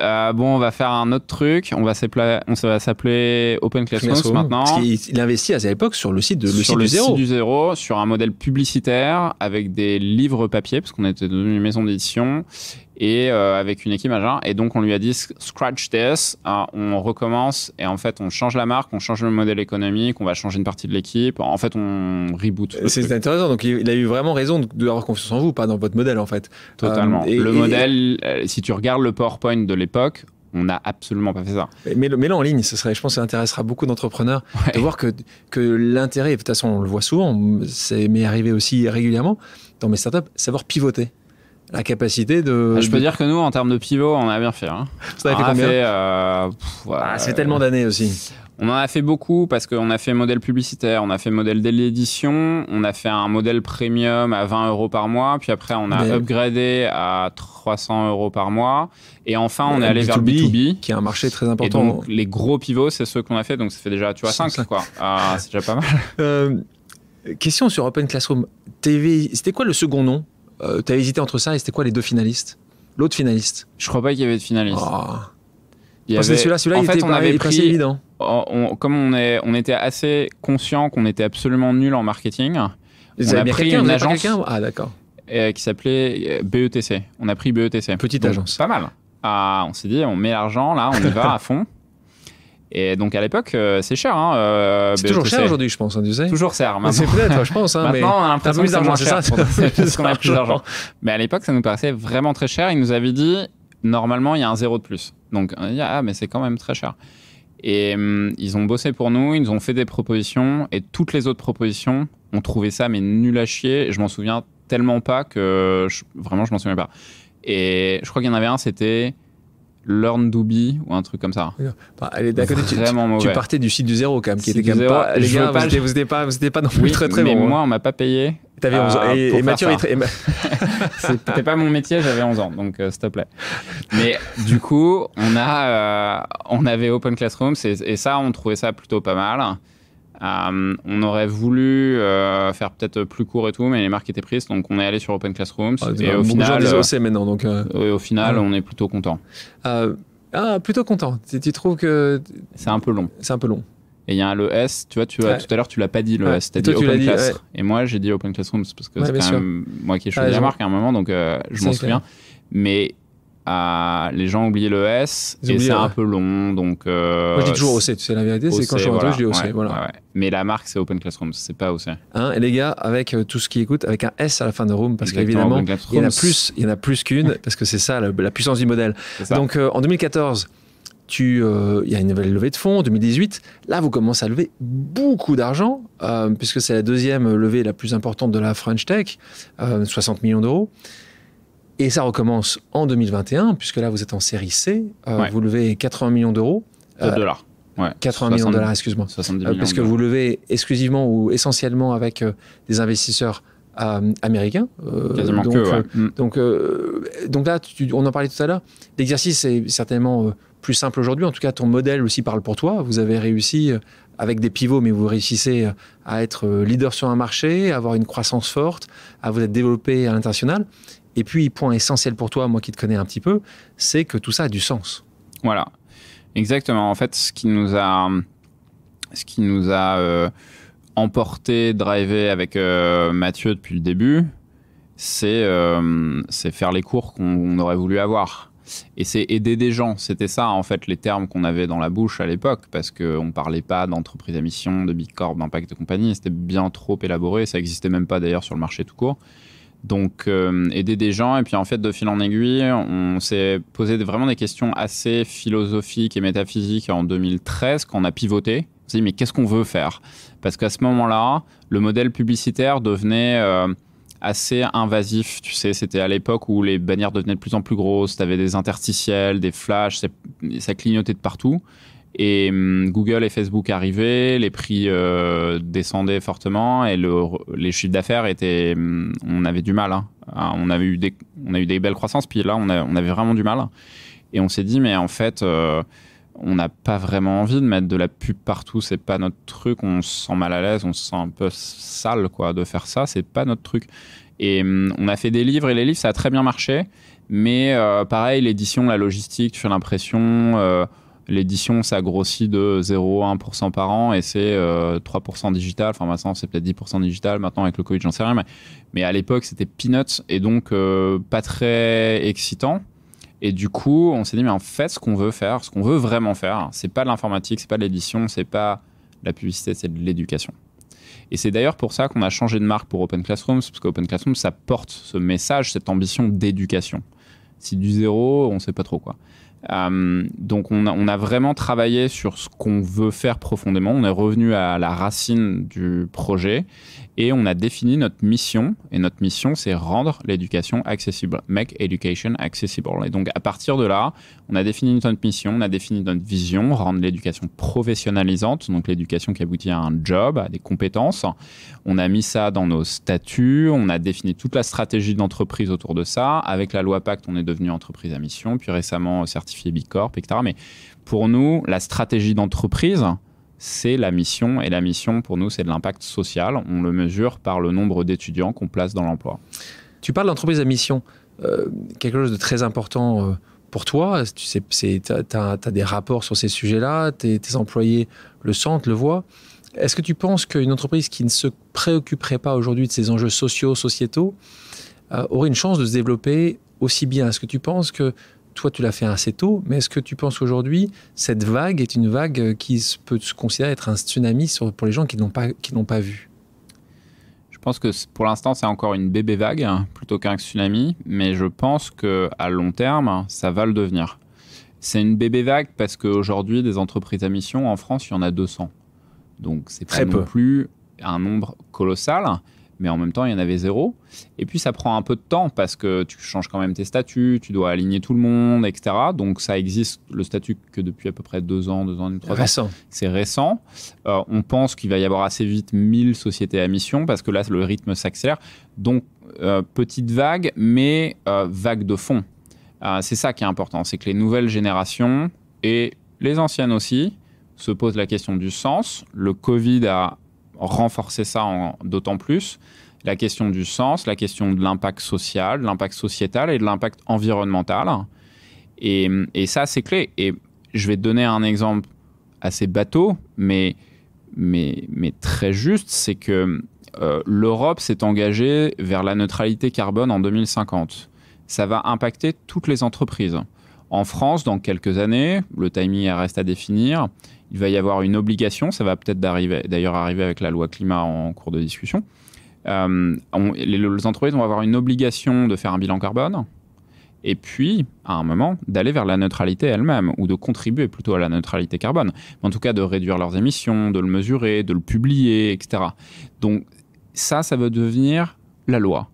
euh, bon, on va faire un autre truc. On va s'appeler Open Classrooms maintenant. Parce il, investit à cette époque sur le site, de, le sur le du Site du zéro, sur un modèle publicitaire avec des livres papier, parce qu'on était devenu une maison d'édition, et euh, avec une équipe majeure. Et donc, on lui a dit Scratch TS, hein, on recommence et en fait, on change la marque, on change le modèle économique, on va changer une partie de l'équipe. En fait, on reboot. C'est intéressant. Donc, il a eu vraiment raison d'avoir confiance en vous, pas dans votre modèle en fait. Totalement. Euh, le modèle, euh, si tu regardes le PowerPoint de l'époque, on n'a absolument pas fait ça. Mais le, là en ligne, ce serait, je pense, ça intéressera beaucoup d'entrepreneurs de voir que, que l'intérêt, de toute façon, on le voit souvent, mais m'est arrivé aussi régulièrement dans mes startups, savoir pivoter la capacité de. Ah, je peux dire que nous, en termes de pivot, on a bien fait. Hein. Ça a fait fait, C'est euh, ah, tellement euh, d'années aussi. On en a fait beaucoup parce qu'on a fait modèle publicitaire, on a fait modèle d'édition, on a fait un modèle premium à 20 euros par mois, puis après on a upgradé à 300 euros par mois, et enfin on est euh, allé b vers le B2B, qui est un marché très important. Et donc les gros pivots, c'est ceux qu'on a fait, donc ça fait déjà, tu vois, 5, quoi. Ah, c'est déjà pas mal. question sur Open Classroom TV, c'était quoi le second nom euh, t'as hésité entre ça et c'était quoi les deux finalistes L'autre finaliste Je crois pas qu'il y avait de finaliste. Oh. celui-là, celui-là, il fait, on avait pris... évident. comme on, est, on était assez conscient qu'on était absolument nul en marketing, on a pris une agence ah, d'accord. qui s'appelait BETC. On a pris BETC. Petite agence. Pas mal. Ah, on s'est dit, on met l'argent là, on y va à fond. Et donc à l'époque, euh, c'est cher. Hein, euh, c'est toujours cher aujourd'hui, je pense. Hein, Toujours cher. C'est peut-être, je pense. Hein, maintenant, on a l'impression d'argent, c'est plus d'argent. Mais à l'époque, ça nous paraissait vraiment très cher. Ils nous avaient dit, normalement, il y a un zéro de plus. Donc, on a dit, ah, mais c'est quand même très cher. Et hum, ils ont bossé pour nous, ils nous ont fait des propositions, et toutes les autres propositions, ont trouvé ça, mais nul à chier. je m'en souviens tellement pas que vraiment, je m'en souviens pas. Et je crois qu'il y en avait un, c'était Learn ou un truc comme ça. Bah, est d'accord, tu, tu, partais du site du zéro quand même, qui était quand même pas. Les gars, vous n'étiez pas, dans pas non oui, très mais moi, hein. on m'a pas payé. T'avais 11 ans. Euh, et, Mathieu, c'était pas mon métier, j'avais 11 ans, donc euh, s'il te plaît. Mais du coup, on, euh, avait Open Classroom et, ça, on trouvait ça plutôt pas mal. Euh, on aurait voulu euh, faire peut-être plus court et tout, mais les marques étaient prises, donc on est allé sur Open Classrooms. Ah, et, au final, maintenant, donc, au final, on est plutôt content. Euh, ah, plutôt content. Tu, trouves que c'est un peu long. C'est un peu long. Et il y a le S, tu vois, tu tout à l'heure tu l'as pas dit le S, Open Et moi j'ai dit Open Classrooms parce que c'est quand moi qui ai choisi la marque à un moment, donc je m'en souviens. Mais les gens ont oublié le S et c'est un peu long donc euh, moi je dis toujours OC tu sais la vérité c'est quand je suis je dis OC voilà. mais la marque c'est Open Classroom c'est pas OC hein, et les gars avec euh, tout ce qui écoute avec un S à la fin de room parce qu'évidemment il y en a plus il y en a plus qu'une parce que c'est ça la, puissance du modèle donc euh, en 2014 il y a une nouvelle levée de fonds, 2018. Là, vous commencez à lever beaucoup d'argent, puisque c'est la deuxième levée la plus importante de la French Tech, 60 millions d'euros. Et ça recommence en 2021, puisque là, vous êtes en série C. Euh, vous levez 80 millions d'euros. De euh, dollars. 80 millions de dollars, excuse-moi. Euh, parce que vous levez exclusivement ou essentiellement avec euh, des investisseurs américains. Quasiment donc, que, donc, mm. donc, là, on en parlait tout à l'heure. L'exercice est certainement plus simple aujourd'hui. En tout cas, ton modèle aussi parle pour toi. Vous avez réussi avec des pivots, mais vous réussissez à être leader sur un marché, à avoir une croissance forte, à vous être développé à l'international. Et puis, point essentiel pour toi, moi qui te connais un petit peu, c'est que tout ça a du sens. Voilà, exactement. En fait, ce qui nous a, ce qui nous a euh, emporté, drivé avec euh, Mathieu depuis le début, c'est euh, faire les cours qu'on aurait voulu avoir. Et c'est aider des gens. C'était ça, en fait, les termes qu'on avait dans la bouche à l'époque, parce qu'on ne parlait pas d'entreprise à mission, de Big Corp, d'impact de compagnie. C'était bien trop élaboré. Ça n'existait même pas d'ailleurs sur le marché tout court donc euh, aider des gens et puis en fait de fil en aiguille on s'est posé vraiment des questions assez philosophiques et métaphysiques en 2013 quand on a pivoté on s'est dit mais qu'est-ce qu'on veut faire parce qu'à ce moment-là le modèle publicitaire devenait euh, assez invasif tu sais c'était à l'époque où les bannières devenaient de plus en plus grosses tu avais des interstitiels des flashs ça clignotait de partout et hum, Google et Facebook arrivaient, les prix euh, descendaient fortement et les chiffres d'affaires étaient. Hum, on avait du mal. Hein. Ah, on, avait eu des, on a eu des belles croissances, puis là, on, avait vraiment du mal. Et on s'est dit, mais en fait, euh, on n'a pas vraiment envie de mettre de la pub partout, c'est pas notre truc. On se sent mal à l'aise, on se sent un peu sale quoi, de faire ça, c'est pas notre truc. Et hum, on a fait des livres et les livres, ça a très bien marché. Mais euh, pareil, l'édition, la logistique, tu fais l'impression L'édition, ça grossit de 0,1% par an et c'est 3% euh, digital. Enfin, maintenant, c'est peut-être 10% digital. Maintenant, avec le Covid, j'en sais rien. Mais, à l'époque, c'était peanuts et donc euh, pas très excitant. Et du coup, on s'est dit, mais en fait, ce qu'on veut faire, ce qu'on veut vraiment faire, c'est pas de l'informatique, c'est pas de l'édition, c'est pas la publicité, c'est de l'éducation. Et c'est d'ailleurs pour ça qu'on a changé de marque pour Open Classrooms, parce qu'Open Classrooms, ça porte ce message, cette ambition d'éducation. Si du zéro, on sait pas trop quoi. Euh, donc on a, on a, vraiment travaillé sur ce qu'on veut faire profondément. On est revenu à la racine du projet et on a défini notre mission. Et notre mission, c'est rendre l'éducation accessible, make education accessible. Et donc à partir de là, on a défini notre mission, on a défini notre vision, rendre l'éducation professionnalisante, donc l'éducation qui aboutit à un job, à des compétences. On a mis ça dans nos statuts, on a défini toute la stratégie d'entreprise autour de ça. Avec la loi Pacte, on est devenu entreprise à mission, puis récemment certains certifié Bicorp, etc. Mais pour nous, la stratégie d'entreprise, c'est la mission. Et la mission, pour nous, c'est de l'impact social. On le mesure par le nombre d'étudiants qu'on place dans l'emploi. Tu parles d'entreprise à mission. Euh, quelque chose de très important euh, pour toi. Tu as, as, des rapports sur ces sujets-là. Tes, employés le sentent, le voient. Est-ce que tu penses qu'une entreprise qui ne se préoccuperait pas aujourd'hui de ces enjeux sociaux, sociétaux, euh, aurait une chance de se développer aussi bien Est-ce que tu penses que toi, tu l'as fait assez tôt, mais est-ce que tu penses aujourd'hui cette vague est une vague euh, qui peut se considérer être un tsunami pour les gens qui n'ont pas, pas vu Je pense que pour l'instant, c'est encore une bébé vague hein, plutôt qu'un tsunami, mais je pense que à long terme, ça va le devenir. C'est une bébé vague parce qu'aujourd'hui, des entreprises à mission en France, il y en a 200. Donc, c'est pas Très non peu. plus un nombre colossal mais en même temps, il y en avait zéro. Et puis, ça prend un peu de temps parce que tu changes quand même tes statuts, tu dois aligner tout le monde, etc. Donc, ça existe le statut que depuis à peu près deux ans, deux ans, trois ans. C'est récent. Euh, on pense qu'il va y avoir assez vite 1000 sociétés à mission parce que là, le rythme s'accélère. Donc, euh, petite vague, mais euh, vague de fond. c'est ça qui est important, c'est que les nouvelles générations et les anciennes aussi se posent la question du sens. Le Covid a renforcer ça d'autant plus. La question du sens, la question de l'impact social, l'impact sociétal et de l'impact environnemental. Et, ça, c'est clé. Et je vais donner un exemple assez bateau, mais, mais, mais très juste, c'est que euh, l'Europe s'est engagée vers la neutralité carbone en 2050. Ça va impacter toutes les entreprises. En France, dans quelques années, le timing reste à définir, il va y avoir une obligation, ça va peut-être d'ailleurs arriver avec la loi climat en cours de discussion. Euh, les, les, entreprises vont avoir une obligation de faire un bilan carbone et puis, à un moment, d'aller vers la neutralité elle-même ou de contribuer plutôt à la neutralité carbone. En tout cas, de réduire leurs émissions, de le mesurer, de le publier, etc. Donc ça, ça va devenir la loi.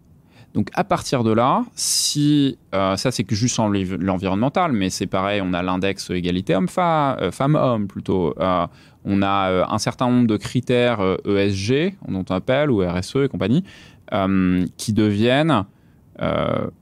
Donc à partir de là, si euh, ça c'est que juste en l'environnemental, mais c'est pareil, on a l'index égalité euh, homme-femme, plutôt. Euh, on a un certain nombre de critères ESG, e dont on appelle, ou RSE et compagnie, qui deviennent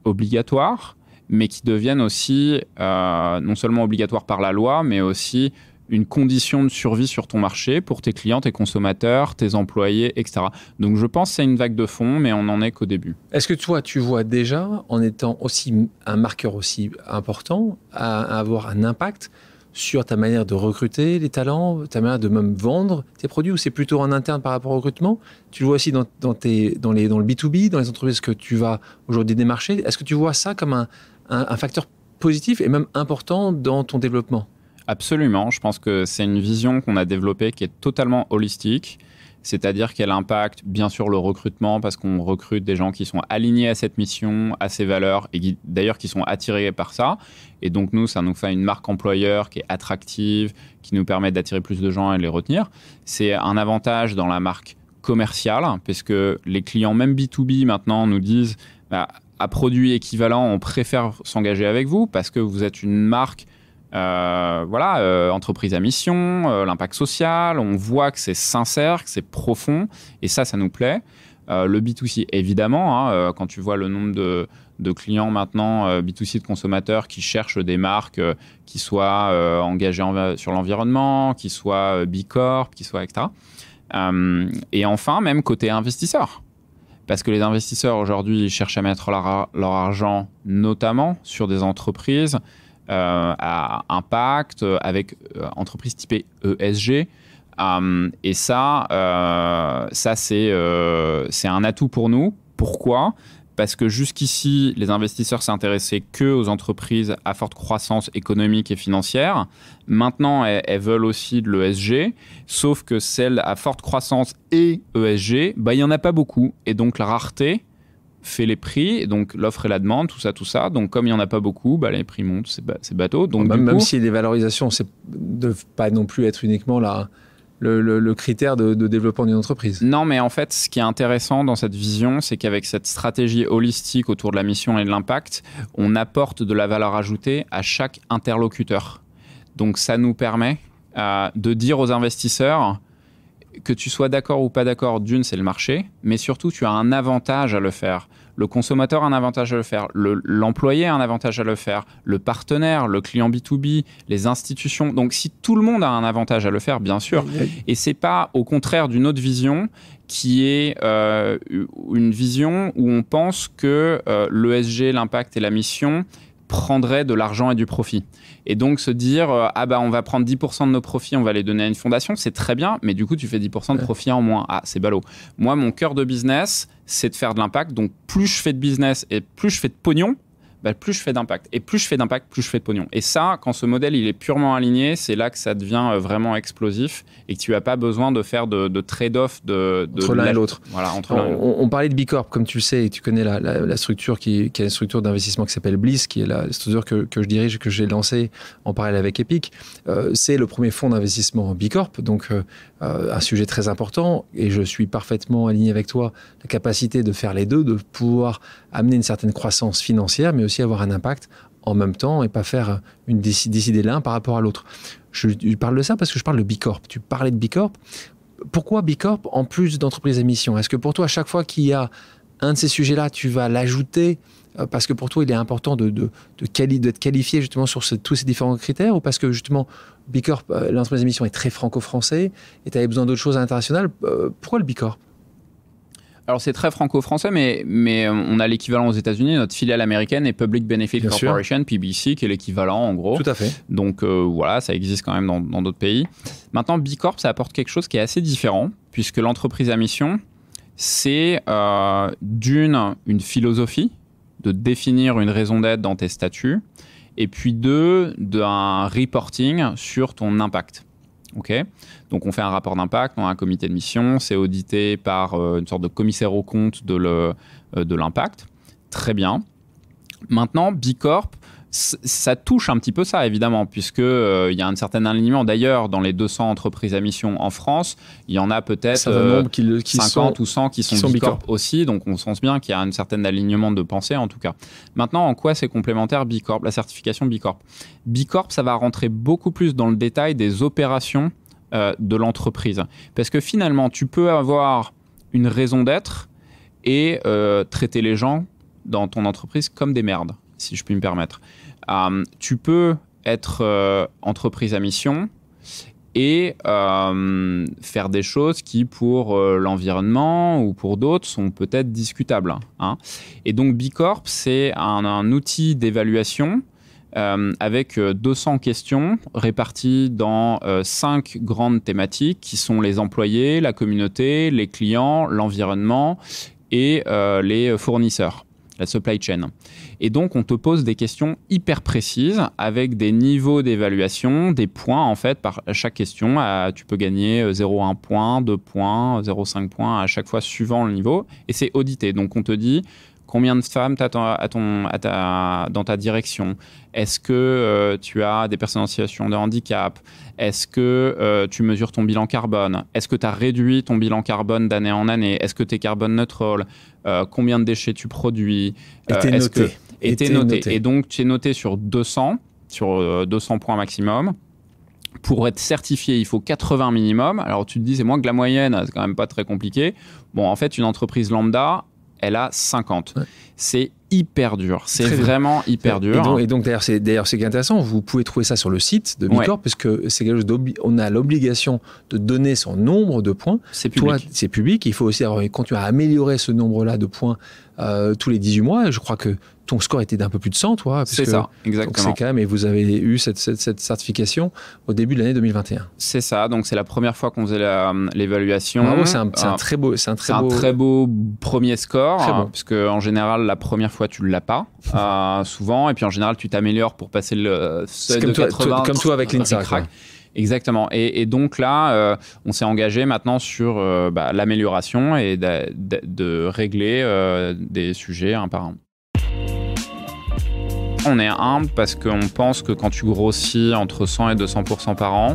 obligatoires, mais qui deviennent aussi non seulement obligatoires par la loi, mais aussi une condition de survie sur ton marché pour tes clients, tes consommateurs, tes employés, etc. Donc je pense que c'est une vague de fond, mais on n'en est qu'au début. Est-ce que toi, tu vois déjà, en étant aussi un marqueur aussi important, à avoir un impact sur ta manière de recruter les talents, ta manière de même vendre tes produits, ou c'est plutôt en interne par rapport au recrutement Tu le vois aussi dans, les, dans le B2B, dans les entreprises que tu vas aujourd'hui démarcher. Est-ce que tu vois ça comme un facteur positif et même important dans ton développement Absolument, je pense que c'est une vision qu'on a développée qui est totalement holistique, c'est-à-dire qu'elle impacte bien sûr le recrutement parce qu'on recrute des gens qui sont alignés à cette mission, à ces valeurs et d'ailleurs qui sont attirés par ça. Et donc nous, ça nous fait une marque employeur qui est attractive, qui nous permet d'attirer plus de gens et de les retenir. C'est un avantage dans la marque commerciale parce que les clients, même B2B maintenant, nous disent bah, à produit équivalent, on préfère s'engager avec vous parce que vous êtes une marque euh, voilà, euh, entreprise à mission, euh, l'impact social, on voit que c'est sincère, que c'est profond, et ça, ça nous plaît. le B2C, évidemment, hein, quand tu vois le nombre de, clients maintenant B2C de consommateurs qui cherchent des marques qui soient engagées sur l'environnement, qui soient B Corp, qui soient etc. et enfin, même côté investisseur. Parce que les investisseurs aujourd'hui cherchent à mettre leur argent notamment sur des entreprises euh, à impact, euh, avec euh, entreprises typées e ESG. et ça, ça c'est un atout pour nous. Pourquoi parce que jusqu'ici, les investisseurs s'intéressaient que aux entreprises à forte croissance économique et financière. Maintenant, elles, veulent aussi de l'ESG, sauf que celles à forte croissance et ESG, bah, il n'y en a pas beaucoup. Et donc, la rareté fait les prix, donc l'offre et la demande, tout ça, tout ça. Donc comme il n'y en a pas beaucoup, bah, les prix montent, c'est bateau. Donc, ah, même, si même si valorisations, ne de pas non plus être uniquement le, critère de, développement d'une entreprise. Non, mais en fait, ce qui est intéressant dans cette vision, c'est qu'avec cette stratégie holistique autour de la mission et de l'impact, on apporte de la valeur ajoutée à chaque interlocuteur. Donc ça nous permet euh, de dire aux investisseurs, que tu sois d'accord ou pas d'accord, d'une, c'est le marché, mais surtout, tu as un avantage à le faire. Le consommateur a un avantage à le faire, l'employé a un avantage à le faire, le partenaire, le client B2B, les institutions. Donc, si tout le monde a un avantage à le faire, bien sûr. Et c'est pas au contraire d'une autre vision qui est euh, une vision où on pense que euh, l'ESG, l'impact et la mission prendraient de l'argent et du profit. Et donc se dire, euh, ah bah on va prendre 10% de nos profits, on va les donner à une fondation, c'est très bien, mais du coup tu fais 10% de profits en moins. Ah, c'est ballot. Moi, mon cœur de business, c'est de faire de l'impact. Donc plus je fais de business et plus je fais de pognon, bah, plus je fais d'impact. Et plus je fais d'impact, plus je fais de pognon. Et ça, quand ce modèle il est purement aligné, c'est là que ça devient euh, vraiment explosif et que tu n'as pas besoin de faire de, trade-off de, entre l'un et l'autre. on, parlait de Bicorp, comme tu le sais, et tu connais la, structure qui, qui, est une structure d'investissement qui s'appelle Bliss, qui est la structure que, je dirige et que j'ai lancée en parallèle avec Epic. Euh, c'est le premier fonds d'investissement Bicorp, donc euh, un sujet très important. Et je suis parfaitement aligné avec toi, la capacité de faire les deux, de pouvoir amener une certaine croissance financière, mais aussi avoir un impact en même temps et pas faire une décider l'un par rapport à l'autre. Je, parle de ça parce que je parle de Bicorp. Tu parlais de Bicorp. Pourquoi Bicorp en plus d'entreprise à Est-ce que pour toi, à chaque fois qu'il y a un de ces sujets-là, tu vas l'ajouter euh, parce que pour toi, il est important de de, de, quali qualifié justement sur tous ces différents critères ou parce que justement, Bicorp, euh, l'entreprise émission est très franco-français et tu avais besoin d'autres choses à l'international euh, Pourquoi le Bicorp alors c'est très franco-français, mais, mais euh, on a l'équivalent aux États-Unis. Notre filiale américaine est Public Benefit Corporation, PBC, qui est l'équivalent en gros. Tout à fait. Donc euh, voilà, ça existe quand même dans, d'autres pays. Maintenant, B Corp, ça apporte quelque chose qui est assez différent, puisque l'entreprise à mission, c'est euh, d'une, une philosophie, de définir une raison d'être dans tes statuts, et puis deux, d'un reporting sur ton impact. Donc on fait un rapport d'impact, on a un comité de mission, c'est audité par euh, une sorte de commissaire au compte euh, de l'impact. Très bien. Maintenant, Bicorp, ça touche un petit peu ça, évidemment, puisque euh, il y a un certain alignement. D'ailleurs, dans les 200 entreprises à mission en France, il y en a peut-être 50 euh, ou 100 qui sont, Bicorp aussi. Donc, on sent bien qu'il y a un certain alignement de pensée, en tout cas. Maintenant, en quoi c'est complémentaire Bicorp, la certification Bicorp Bicorp, ça va rentrer beaucoup plus dans le détail des opérations euh, de l'entreprise. Parce que finalement, tu peux avoir une raison d'être et traiter les gens dans ton entreprise comme des merdes, si je puis me permettre. Euh, tu peux être euh, entreprise à mission et euh, faire des choses qui, pour l'environnement ou pour d'autres, sont peut-être discutables. Hein. Et donc, Bicorp, c'est un, outil d'évaluation avec 200 questions réparties dans 5 cinq grandes thématiques qui sont les employés, la communauté, les clients, l'environnement et les fournisseurs, la supply chain. Et donc, on te pose des questions hyper précises avec des niveaux d'évaluation, des points en fait par chaque question. tu peux gagner 0,1 euh, point, 2 points, 0,5 points à chaque fois suivant le niveau. Et c'est audité. Donc, on te dit combien de femmes tu as dans ta direction Est-ce que euh, tu as des personnes en situation de handicap Est-ce que euh, tu mesures ton bilan carbone Est-ce que tu as réduit ton bilan carbone d'année en année Est-ce que tu es carbone neutre Combien de déchets tu produis Et noté était, noté. Et donc, tu es noté sur 200, sur 200 euh, points maximum. Pour être certifié, il faut 80 minimum. Alors, tu te dis, c'est moins que la moyenne, c'est quand même pas très compliqué. Bon, en fait, une entreprise lambda, elle a 50. C'est hyper dur. C'est vraiment hyper dur. Et donc, d'ailleurs, c'est d'ailleurs c'est intéressant. Vous pouvez trouver ça sur le site de Bicorp parce que c'est quelque chose on a l'obligation de donner son nombre de points. C'est public. c'est public. Il faut aussi continuer à améliorer ce nombre-là de points euh, tous les 18 mois. je crois que ton score était d'un peu plus de 100, toi. C'est ça, exactement. C'est et vous avez eu cette, certification au début de l'année 2021. C'est ça, donc c'est la première fois qu'on faisait l'évaluation. c'est un, ah. très beau, c'est un très beau... très beau premier score, hein, parce en général la première fois tu ne l'as pas euh, souvent, et puis en général tu t'améliores pour passer le seuil de comme 80. comme toi avec l'INSA. Exactement. Et, donc là, euh, on s'est engagé maintenant sur euh, bah, l'amélioration et de, régler des sujets un par un. On est humble parce qu'on pense que quand tu grossis entre 100 et 200 par an,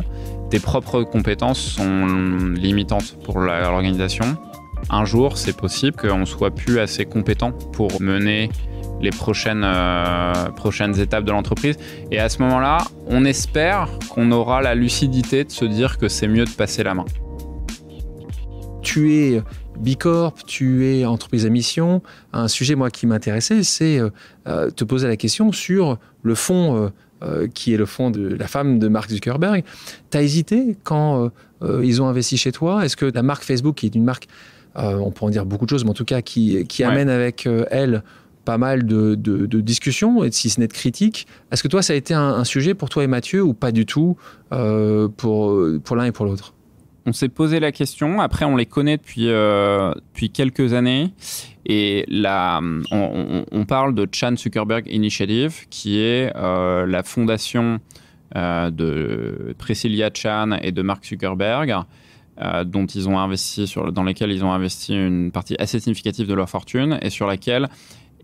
tes propres compétences sont limitantes pour l'organisation. Un jour, c'est possible qu'on soit plus assez compétent pour mener les prochaines, euh, prochaines étapes de l'entreprise. Et à ce moment-là, on espère qu'on aura la lucidité de se dire que c'est mieux de passer la main. Tu es Bicorp, tu es entreprise à mission. Un sujet, moi, qui m'intéressait, c'est euh, euh te poser la question sur le fond euh, euh, qui est le fond de la femme de Mark Zuckerberg. Tu as hésité quand ils ont investi chez toi Est-ce que la marque Facebook, qui est une marque, on peut en dire beaucoup de choses, mais en tout cas, qui, amène avec elle pas mal de, discussions, et si ce n'est de critiques. Est-ce que toi, ça a été un, sujet pour toi et Mathieu ou pas du tout pour, pour l'un et pour l'autre on s'est posé la question. Après, on les connaît depuis, euh, depuis quelques années. Et là, on, parle de Chan Zuckerberg Initiative, qui est euh, la fondation euh, de Priscilla Chan et de Mark Zuckerberg, dont ils ont investi dans lesquels ils ont investi une partie assez significative de leur fortune et sur laquelle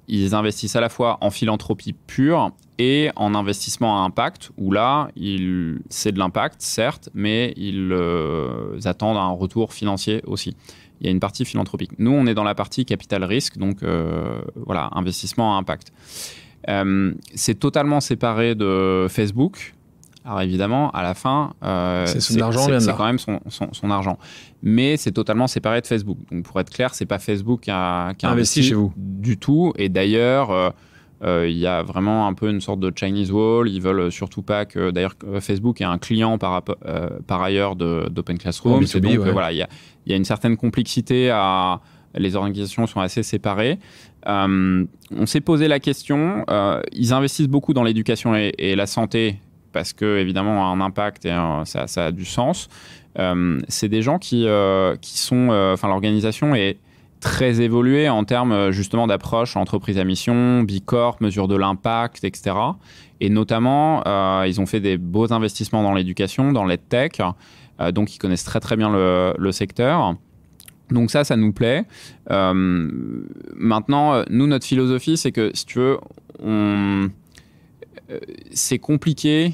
ils investissent à la fois en philanthropie pure et en investissement à impact, où là, c'est de l'impact, certes, mais ils euh, attendent un retour financier aussi. Il y a une partie philanthropique. Nous, on est dans la partie capital risque, donc euh, voilà, investissement à impact. Euh, c'est totalement séparé de Facebook. Alors évidemment, à la fin, c'est quand même son, argent. Mais c'est totalement séparé de Facebook. Donc pour être clair, c'est pas Facebook qui a, investi, chez vous du tout. Et d'ailleurs, euh, il y a vraiment un peu une sorte de Chinese wall. Ils veulent euh, surtout pas que. D'ailleurs, Facebook est un client par, euh, par ailleurs d'Open Classroom. Oh, donc, voilà, il y a, une certaine complexité à les organisations sont assez séparées. on s'est posé la question, ils investissent beaucoup dans l'éducation et, la santé parce que évidemment a un impact et ça, a du sens. c'est des gens qui, qui sont, enfin l'organisation est très évolué en termes euh, justement d'approche entreprise à mission, Bicorp, mesure de l'impact, etc. Et notamment, euh, ils ont fait des beaux investissements dans l'éducation, dans l'EdTech. tech, euh, donc ils connaissent très très bien le, secteur. Donc ça, ça nous plaît. maintenant, nous, notre philosophie, c'est que si tu veux, on... c'est compliqué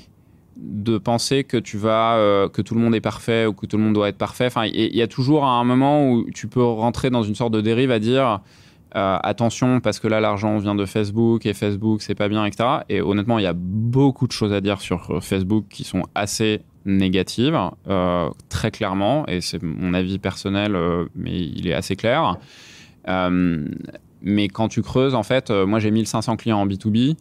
de penser que euh, que tout le monde est parfait ou que tout le monde doit être parfait. Enfin, il y a toujours un moment où tu peux rentrer dans une sorte de dérive à dire euh, attention parce que là l'argent vient de Facebook et Facebook c'est pas bien, etc. Et honnêtement, il y a beaucoup de choses à dire sur euh, Facebook qui sont assez négatives, très clairement. Et c'est mon avis personnel, mais il est assez clair. mais quand tu creuses, en fait, moi j'ai 1500 clients en B2B.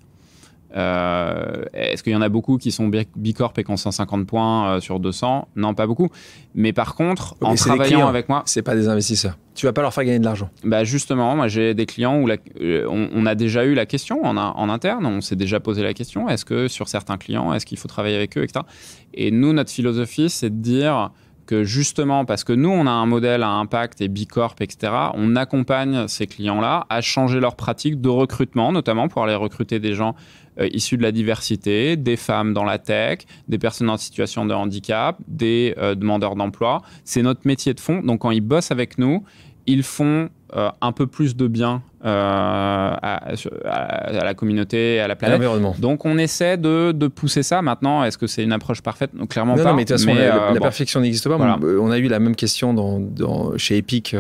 Euh, est-ce qu'il y en a beaucoup qui sont Bicorp et qui ont 150 points euh, sur 200 Non, pas beaucoup. Mais par contre, en travaillant avec moi. C'est pas des investisseurs. Tu vas pas leur faire gagner de l'argent. Bah justement, moi j'ai des clients où euh, on, a déjà eu la question en, interne, on s'est déjà posé la question est-ce que sur certains clients, est-ce qu'il faut travailler avec eux, etc. Et nous, notre philosophie, c'est de dire que justement, parce que nous, on a un modèle à impact et Bicorp, etc., on accompagne ces clients-là à changer leurs pratiques de recrutement, notamment pour aller recruter des gens euh, issus de la diversité, des femmes dans la tech, des personnes en situation de handicap, des euh, demandeurs d'emploi. C'est notre métier de fond. Donc quand ils bossent avec nous, ils font euh, un peu plus de bien à, la communauté, à la planète. Donc on essaie de, pousser ça. Maintenant, est-ce que c'est une approche parfaite non, Clairement pas. Non, mais de toute façon, la, perfection n'existe pas. On a eu la même question dans, chez Epic,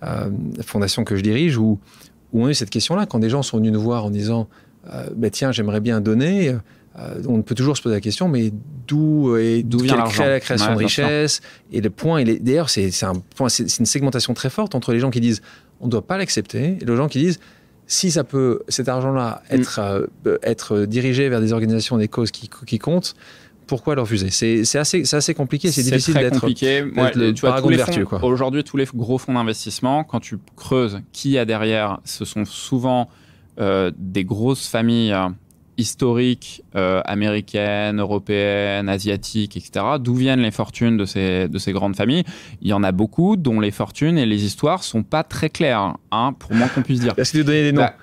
la fondation que je dirige, où on a eu cette question-là. Quand des gens sont venus nous voir en disant euh, bah, tiens, j'aimerais bien donner. Euh, on peut toujours se poser la question, mais d'où d'où vient la création de richesse Et le point, d'ailleurs, c'est un point, c'est une segmentation très forte entre les gens qui disent on ne doit pas l'accepter et les gens qui disent si ça peut cet argent-là mm. être euh, être dirigé vers des organisations, des causes qui, qui comptent, pourquoi le refuser C'est assez, assez compliqué, c'est difficile d'être compliqué. tu vois, Aujourd'hui, tous les gros fonds d'investissement, quand tu creuses qui y a derrière, ce sont souvent euh, des grosses familles euh, historiques euh, américaines, européennes, asiatiques, etc. D'où viennent les fortunes de ces, de ces grandes familles Il y en a beaucoup dont les fortunes et les histoires sont pas très claires, hein, pour moins qu'on puisse dire. Est-ce que tu donner des noms bah,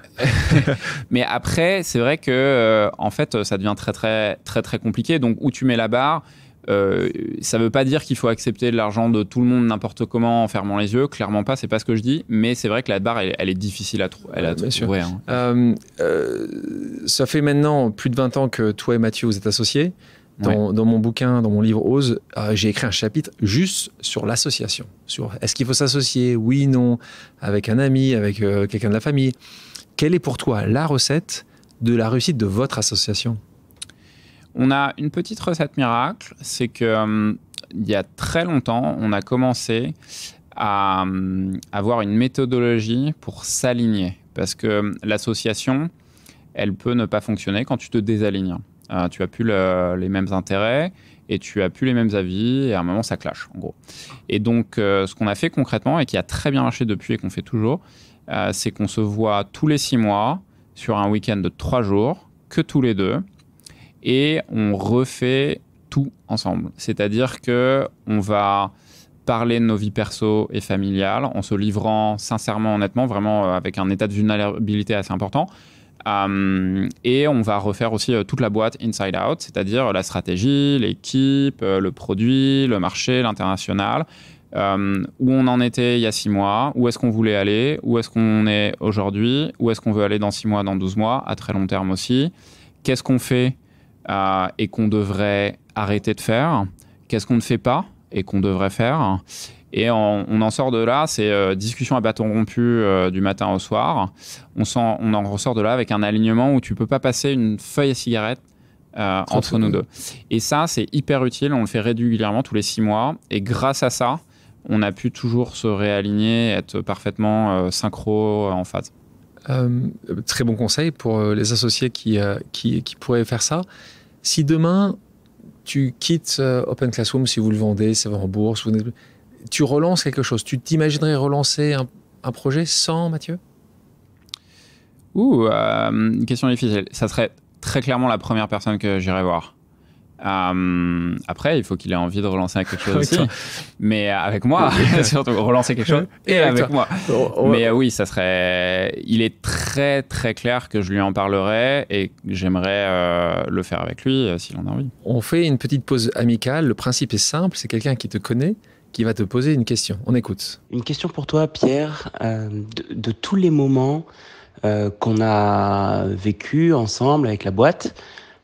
Mais après, c'est vrai que en fait, ça devient très très très très compliqué. Donc où tu mets la barre euh, ça ne veut pas dire qu'il faut accepter l'argent de tout le monde n'importe comment en fermant les yeux. Clairement pas, c'est pas ce que je dis. Mais c'est vrai que la barre, elle, est difficile à, trouver. Hein. Euh, euh, ça fait maintenant plus de 20 ans que toi et Mathieu vous êtes associés. Dans, dans mon bouquin, dans mon livre Ose, j'ai écrit un chapitre juste sur l'association. Sur est-ce qu'il faut s'associer, oui, non, avec un ami, avec quelqu'un de la famille. Quelle est pour toi la recette de la réussite de votre association on a une petite recette miracle, c'est que hum, il y a très longtemps, on a commencé à hum, avoir une méthodologie pour s'aligner, parce que hum, l'association, elle peut ne pas fonctionner quand tu te désalignes. Euh, tu as plus les mêmes intérêts et tu as plus les mêmes avis et à un moment ça clash en gros. Et donc euh, ce qu'on a fait concrètement et qui a très bien marché depuis et qu'on fait toujours, euh, c'est qu'on se voit tous les six mois sur un week-end de trois jours, que tous les deux, et on refait tout ensemble. C'est-à-dire que on va parler de nos vies perso et familiales en se livrant sincèrement, honnêtement, vraiment euh, avec un état de vulnérabilité assez important. Euh, et on va refaire aussi euh, toute la boîte inside out, c'est-à-dire la stratégie, l'équipe, le produit, le marché, l'international. où on en était il y a six mois, où est-ce qu'on voulait aller, où est-ce qu'on est, aujourd'hui, où est-ce qu'on veut aller dans six mois, dans douze mois, à très long terme aussi. Qu'est-ce qu'on fait euh, et qu'on devrait arrêter de faire, qu'est-ce qu'on ne fait pas et qu'on devrait faire. Et on, en sort de là, c'est euh, discussion à bâton rompu euh, du matin au soir. On, en, on ressort de là avec un alignement où tu peux pas passer une feuille à cigarette entre nous deux. Et ça, c'est hyper utile. On le fait régulièrement tous les six mois. Et grâce à ça, on a pu toujours se réaligner, être parfaitement synchro en phase. Euh, très bon conseil pour euh, les associés euh, qui, qui, pourraient faire ça. Si demain, tu quittes Open Classroom, si vous le vendez, c'est en bourse, vous... tu relances quelque chose. Tu t'imaginerais relancer un, projet sans Mathieu Ouh, une question difficile. Ça serait très clairement la première personne que j'irai voir. Euh, après, il faut qu'il ait envie de relancer quelque chose aussi. Mais avec moi, surtout relancer quelque chose et, avec, moi. Oh, oh. Mais euh, oui, ça serait. Il est très très clair que je lui en parlerai et j'aimerais euh, le faire avec lui s'il en a envie. On fait une petite pause amicale. Le principe est simple c'est quelqu'un qui te connaît qui va te poser une question. On écoute. Une question pour toi, Pierre. De, de, tous les moments qu'on a vécu ensemble avec la boîte,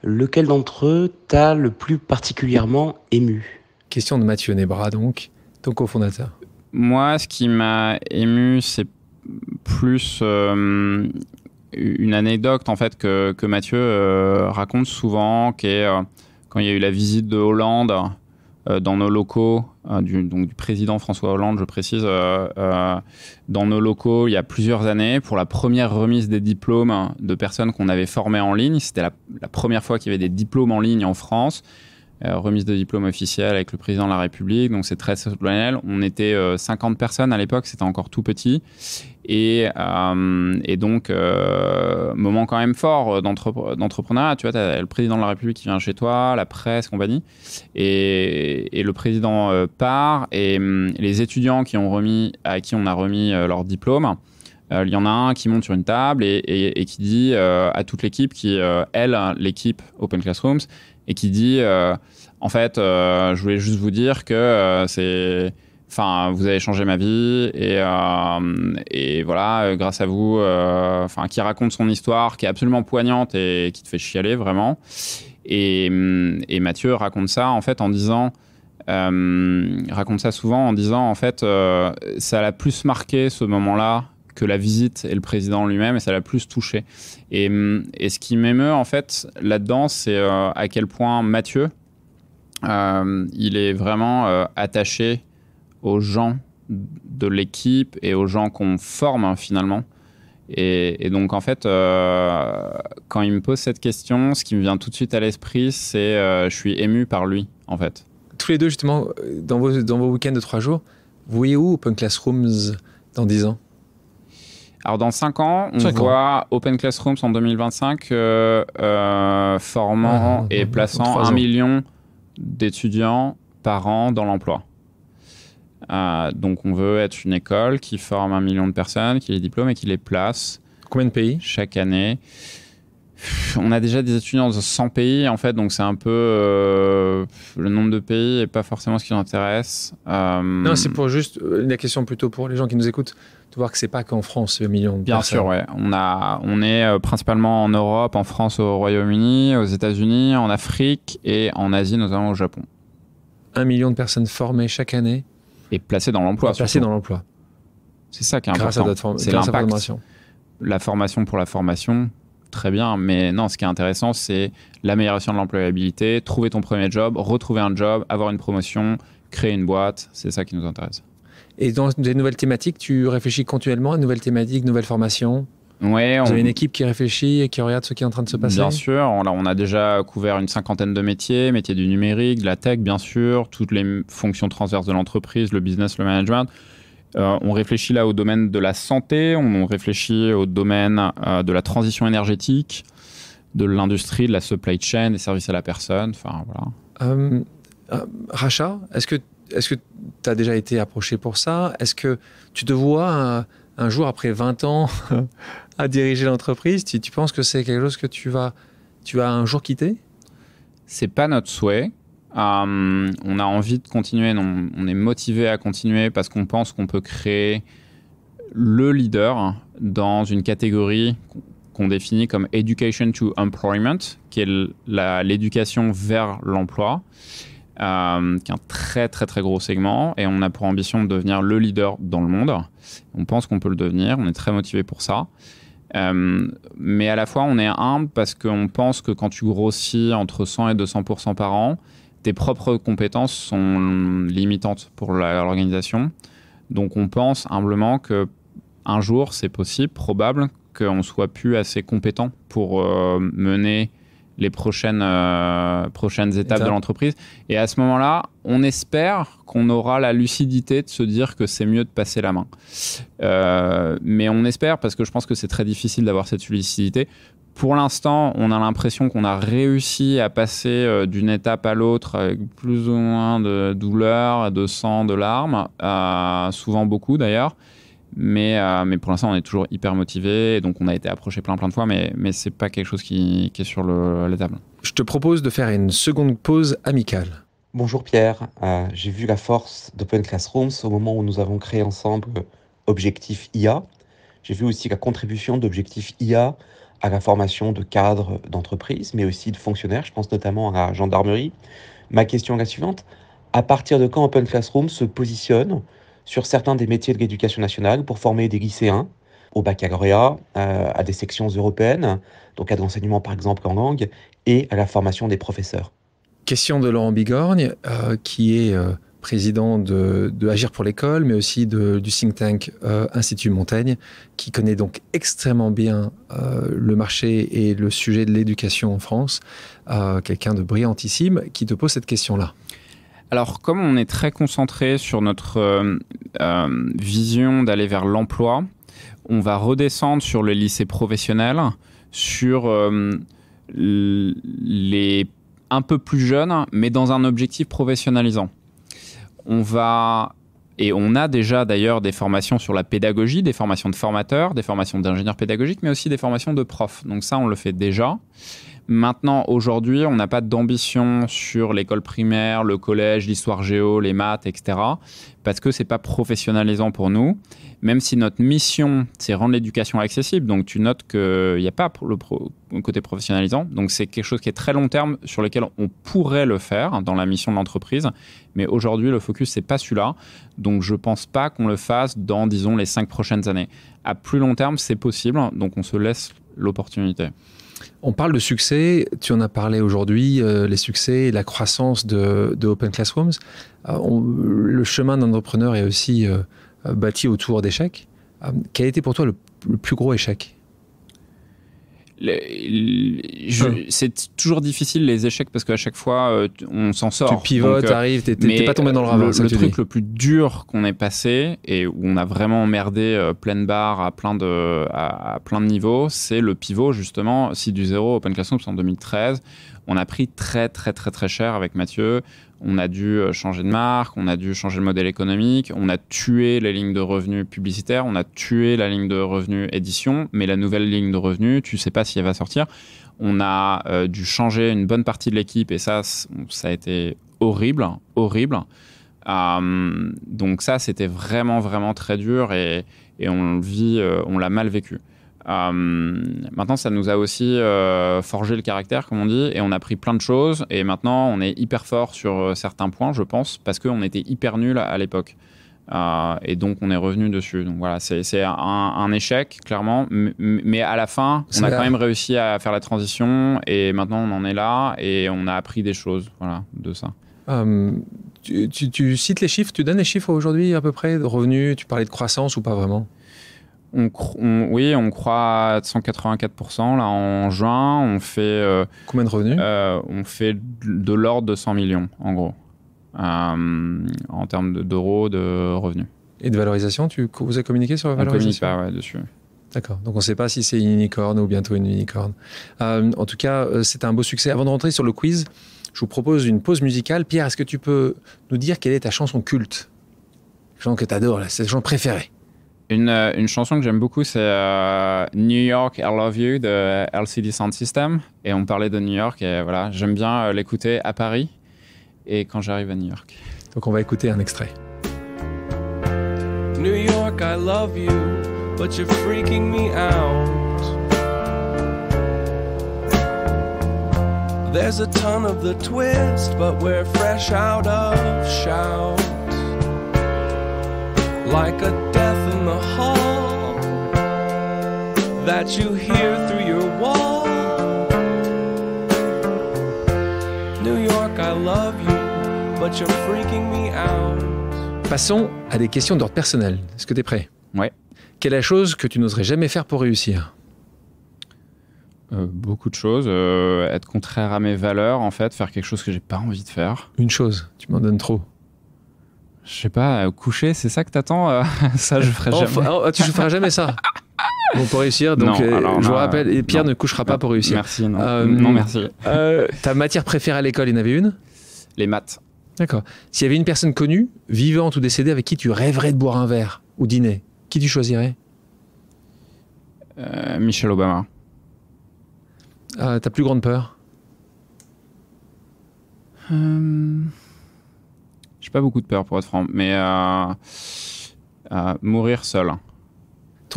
Lequel d'entre eux t'a le plus particulièrement ému Question de Mathieu Nebra, donc, ton cofondateur. Moi, ce qui m'a ému, c'est plus euh, une anecdote en fait que, que Mathieu euh, raconte souvent, qui est euh, quand il y a eu la visite de Hollande euh, dans nos locaux, hein, du, donc du président François Hollande, je précise, euh, euh, dans nos locaux il y a plusieurs années, pour la première remise des diplômes hein, de personnes qu'on avait formées en ligne. C'était la première fois qu'il y avait des diplômes en ligne en France. Euh, remise de diplôme officiel avec le président de la République. Donc c'est très solennel. On était 50 euh, personnes à l'époque, c'était encore tout petit. Et, euh, donc, moment quand même fort d'entrepreneuriat. Tu vois, as le président de la République qui vient chez toi, la presse, compagnie. Et, et le président part. Et hum, les étudiants qui ont remis, à qui on a remis leur diplôme, il y en a un qui monte sur une table et, qui dit à toute l'équipe, qui, elle, l'équipe Open Classrooms, et qui dit euh, en fait, euh, je voulais juste vous dire que euh, c'est enfin vous avez changé ma vie et, et voilà grâce à vous enfin qui raconte son histoire qui est absolument poignante et qui te fait chialer vraiment et, mm, et Mathieu raconte ça en fait en disant raconte ça souvent en disant en fait ça l'a plus marqué ce moment là que la visite et le président lui-même, et ça l'a plus touché. Et, mm, ce qui m'émeut, en fait, là-dedans, c'est euh, à quel point Mathieu, euh, il est vraiment euh, attaché aux gens de l'équipe et aux gens qu'on forme hein, finalement. Et, donc en fait, quand il me pose cette question, ce qui me vient tout de suite à l'esprit, c'est que je suis ému par lui en fait. Tous les deux justement, dans vos, dans week-ends de trois jours, vous voyez où Open Classrooms dans dix ans alors dans 5 ans, on voit Open Classrooms en 2025 euh, euh, formant ah, et plaçant 1 million d'étudiants par an dans l'emploi. Euh, donc on veut être une école qui forme 1 million de personnes, qui les diplôme et qui les place. Combien de pays Chaque année. On a déjà des étudiants dans 100 pays en fait, donc c'est un peu le nombre de pays et pas forcément ce qui nous intéresse. Non, c'est pour juste la question plutôt pour les gens qui nous écoutent de voir que c'est pas qu'en France ce million de Bien sûr, ouais. On, a, on est euh, principalement en Europe, en France, au Royaume-Uni, aux États-Unis, en Afrique et en Asie, notamment au Japon. Un million de personnes formées chaque année. Et placées dans l'emploi. Placées dans l'emploi. C'est ça qui est grâce important. c'est l'impact. La formation pour la formation, très bien. Mais non, ce qui est intéressant, c'est l'amélioration de l'employabilité, trouver ton premier job, retrouver un job, avoir une promotion, créer une boîte. C'est ça qui nous intéresse. Et dans des nouvelles thématiques, tu réfléchis continuellement à nouvelles thématiques, nouvelles formations Ouais, on... Vous avez une équipe qui réfléchit et qui regarde ce qui est en train de se passer Bien sûr, on a, on a déjà couvert une cinquantaine de métiers, métiers du numérique, de la tech bien sûr, toutes les fonctions transverses de l'entreprise, le business, le management. Euh, on réfléchit là au domaine de la santé, on, réfléchit au domaine euh, de la transition énergétique, de l'industrie, de la supply chain, des services à la personne, enfin voilà. Euh, rachat, est-ce que est-ce que tu as déjà été approché pour ça Est-ce que tu te vois un, jour après 20 ans à diriger l'entreprise tu, penses que c'est quelque chose que tu vas, tu vas un jour quitter C'est pas notre souhait. Euh, on a envie de continuer, on, on est motivé à continuer parce qu'on pense qu'on peut créer le leader dans une catégorie qu'on définit comme Education to Employment, qui est l'éducation vers l'emploi euh, qui est un très très très gros segment et on a pour ambition de devenir le leader dans le monde. On pense qu'on peut le devenir, on est très motivé pour ça. Euh, mais à la fois, on est humble parce qu'on pense que quand tu grossis entre 100 et 200 par an, tes propres compétences sont limitantes pour l'organisation. Donc, on pense humblement que un jour, c'est possible, probable, qu'on soit plus assez compétent pour euh, mener les prochaines, euh, prochaines étapes de l'entreprise. Et à ce moment-là, on espère qu'on aura la lucidité de se dire que c'est mieux de passer la main. Euh, mais on espère, parce que je pense que c'est très difficile d'avoir cette lucidité. Pour l'instant, on a l'impression qu'on a réussi à passer euh, d'une étape à l'autre avec plus ou moins de douleur, de sang, de larmes, souvent beaucoup d'ailleurs. Mais, euh, mais pour l'instant, on est toujours hyper motivé. Donc, on a été approché plein, plein de fois, mais, ce n'est pas quelque chose qui, est sur le, la table. Je te propose de faire une seconde pause amicale. Bonjour Pierre. Euh, j'ai vu la force d'Open Classrooms au moment où nous avons créé ensemble euh, Objectif IA. J'ai vu aussi la contribution d'Objectif IA à la formation de cadres d'entreprises, mais aussi de fonctionnaires. Je pense notamment à la gendarmerie. Ma question est la suivante. À partir de quand Open Classroom se positionne sur certains des métiers de l'éducation nationale pour former des lycéens au baccalauréat, euh, à des sections européennes, donc à de l'enseignement par exemple en langue, et à la formation des professeurs. Question de Laurent Bigorgne, euh, qui est euh, président de, Agir pour l'école, mais aussi du think tank Institut Montaigne, qui connaît donc extrêmement bien le marché et le sujet de l'éducation en France. Quelqu'un de brillantissime qui te pose cette question-là. Alors, comme on est très concentré sur notre euh, euh, vision d'aller vers l'emploi, on va redescendre sur le lycée professionnel, sur euh, les un peu plus jeunes, mais dans un objectif professionnalisant. On va et on a déjà d'ailleurs des formations sur la pédagogie, des formations de formateurs, des formations d'ingénieurs pédagogiques, mais aussi des formations de profs. Donc ça, on le fait déjà. Maintenant, aujourd'hui, on n'a pas d'ambition sur l'école primaire, le collège, l'histoire géo, les maths, etc. Parce que c'est pas professionnalisant pour nous. Même si notre mission, c'est rendre l'éducation accessible. Donc, tu notes qu'il n'y a pas le côté professionnalisant. Donc, c'est quelque chose qui est très long terme sur lequel on pourrait le faire dans la mission de l'entreprise. Mais aujourd'hui, le focus, c'est pas celui-là. Donc, je pense pas qu'on le fasse dans, disons, les cinq prochaines années. À plus long terme, c'est possible. Donc, on se laisse l'opportunité. On parle de succès, tu en as parlé aujourd'hui, euh, les succès et la croissance de, Open Classrooms. Euh, le chemin d'entrepreneur est aussi euh, bâti autour d'échecs. quel été pour toi le plus gros échec c'est toujours difficile les échecs parce qu'à chaque fois euh, on s'en sort. Tu pivotes, Donc, euh, arrives, t'es pas tombé dans le euh, ravin. Le, le truc le plus dur qu'on ait passé et où on a vraiment emmerdé pleine barre à plein de, à, plein de niveaux, c'est le pivot justement, si du zéro Open c'est en 2013. On a pris très très très très cher avec Mathieu on a dû euh, changer de marque, on a dû changer le modèle économique, on a tué les lignes de revenus publicitaires, on a tué la ligne de revenus édition, mais la nouvelle ligne de revenus, tu ne sais pas si elle va sortir. On a euh, dû changer une bonne partie de l'équipe et ça, ça a été horrible, horrible. Hum, donc ça, c'était vraiment, vraiment très dur et, euh, on l'a mal vécu. Euh, maintenant, ça nous a aussi euh, forgé le caractère, comme on dit, et on a pris plein de choses. Et maintenant, on est hyper fort sur euh, certains points, je pense, parce qu'on était hyper nul à, l'époque. et donc, on est revenu dessus. Donc voilà, c'est un, échec, clairement. Mais à la fin, on a quand même réussi à faire la transition. Et maintenant, on en est là. Et on a appris des choses voilà, de ça. tu, tu cites les chiffres, tu donnes les chiffres aujourd'hui à peu près de revenus, tu parlais de croissance ou pas vraiment oui, on croit à 184%. Là, en juin, on fait. Euh, Combien de revenus euh, On fait de l'ordre de 100 millions, en gros, euh, en termes d'euros de revenus. Et de valorisation tu, Vous avez communiqué sur la valorisation On communique pas, ouais, dessus. D'accord. Donc on ne sait pas si c'est une unicorne ou bientôt une unicorne. en tout cas, c'est un beau succès. Avant de rentrer sur le quiz, je vous propose une pause musicale. Pierre, est-ce que tu peux nous dire quelle est ta chanson culte Chanson que tu adores, la chanson préférée euh, une, chanson que j'aime beaucoup, c'est euh, New York, I Love You de LCD Sound System. Et on parlait de New York, et voilà, j'aime bien euh, l'écouter à Paris et quand j'arrive à New York. Donc on va écouter un extrait. New York, I love you, but you're freaking me out. There's a ton of the twist, but we're fresh out of shout. Like a that you hear through your wall. New York, I love you, but you're freaking me out. Passons à des questions d'ordre personnel. Est-ce que tu es prêt Ouais. Quelle est la chose que tu n'oserais jamais faire pour réussir euh, beaucoup de choses. Euh, être contraire à mes valeurs, en fait, faire quelque chose que j'ai pas envie de faire. Une chose, tu m'en donnes trop. Je sais pas, euh, coucher, c'est ça que t'attends Ça, je ferai jamais. Oh, tu ne feras jamais ça. pour réussir, donc, euh, je vous rappelle, Pierre ne couchera pas pour réussir. Merci, non, euh, merci. Euh, ta matière préférée à l'école, il y en avait une Les maths. D'accord. S'il y avait une personne connue, vivante ou décédée, avec qui tu rêverais de boire un verre ou dîner, qui tu choisirais Michel Obama. Euh, ta plus grande peur euh... J'ai pas beaucoup de peur pour être franc, mais mourir seul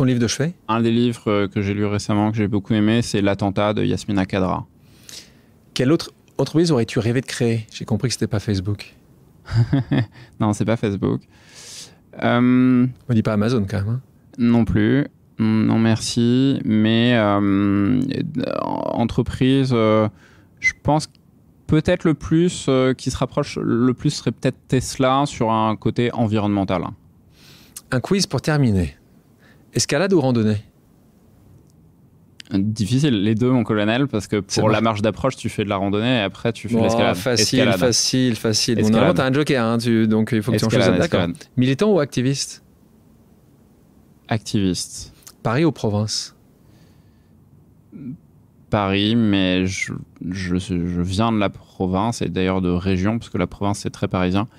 livre de chevet Un des livres euh, que j'ai lu récemment, que j'ai beaucoup aimé, c'est L'attentat de Yasmina Kadra. Quelle autre entreprise aurais-tu rêvé de créer J'ai compris que ce n'était pas Facebook. non, ce n'est pas Facebook. Euh... On dit pas Amazon quand même. Hein. Non plus. Non, merci. Mais euh, entreprise, euh, je pense peut-être le plus qui se rapproche le plus serait peut-être Tesla sur un côté environnemental. Un quiz pour terminer. Escalade ou randonnée Difficile, les deux, mon colonel, parce que pour la marche d'approche, tu fais de la randonnée et après tu fais de l'escalade. Facile, facile, facile, Normalement t'es un joker, hein, donc il faut que tu en choisisses. D'accord. Militant ou activiste Activiste. Paris ou province Paris, mais je, viens de la province et d'ailleurs de région, parce que la province c'est très parisien.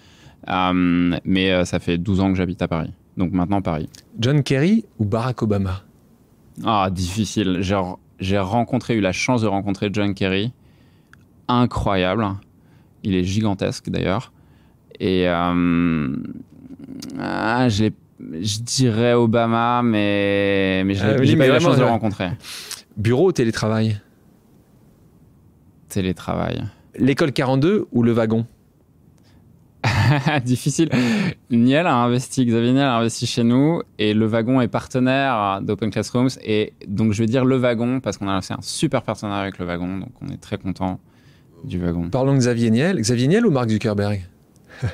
Euh, mais euh, ça fait 12 ans que j'habite à Paris donc maintenant Paris. John Kerry ou Barack Obama Ah, difficile. J'ai rencontré, eu la chance de rencontrer John Kerry. Incroyable. Il est gigantesque d'ailleurs. Et euh, ah, je, dirais Obama, mais, mais je n'ai ah pas eu la chance de le rencontrer. Bureau ou télétravail Télétravail. L'école 42 ou le wagon difficile. Niel a investi, Xavier Niel a investi chez nous et le wagon est partenaire d'Open Classrooms. Et donc, je vais dire le wagon parce qu'on a lancé un super partenaire avec le wagon. Donc, on est très content du wagon. Parlons de Xavier Niel. Xavier Niel ou Mark Zuckerberg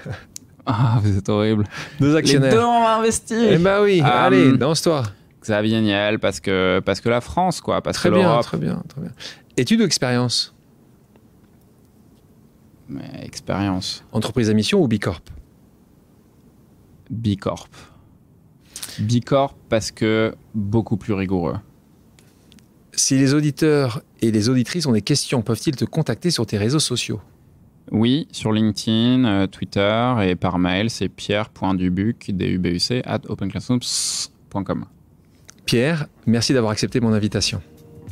Ah, vous êtes horrible. Deux actionnaires. Les deux ont investi. Eh bah oui, euh, allez, danse-toi. Xavier Niel parce que, parce que la France, quoi. pas très bien, Très bien, très bien. Études d'expérience expérience. Entreprise à mission ou Bicorp Bicorp. Bicorp parce que beaucoup plus rigoureux. Si les auditeurs et les auditrices ont des questions, peuvent-ils te contacter sur tes réseaux sociaux Oui, sur LinkedIn, euh, Twitter et par mail, c'est pierre.dubuc, d u b at openclassrooms.com. Pierre, merci d'avoir accepté mon invitation.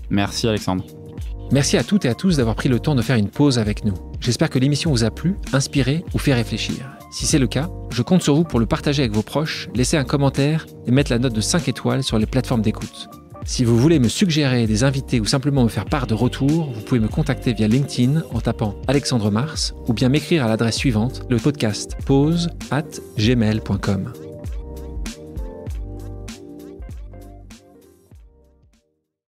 Merci Alexandre. Merci à toutes et à tous d'avoir pris le temps de faire une pause avec nous. J'espère que l'émission vous a plu, inspiré ou fait réfléchir. Si c'est le cas, je compte sur vous pour le partager avec vos proches, laisser un commentaire et mettre la note de 5 étoiles sur les plateformes d'écoute. Si vous voulez me suggérer des invités ou simplement me faire part de retour, vous pouvez me contacter via LinkedIn en tapant Alexandre Mars ou bien m'écrire à l'adresse suivante, le podcast pause at gmail.com.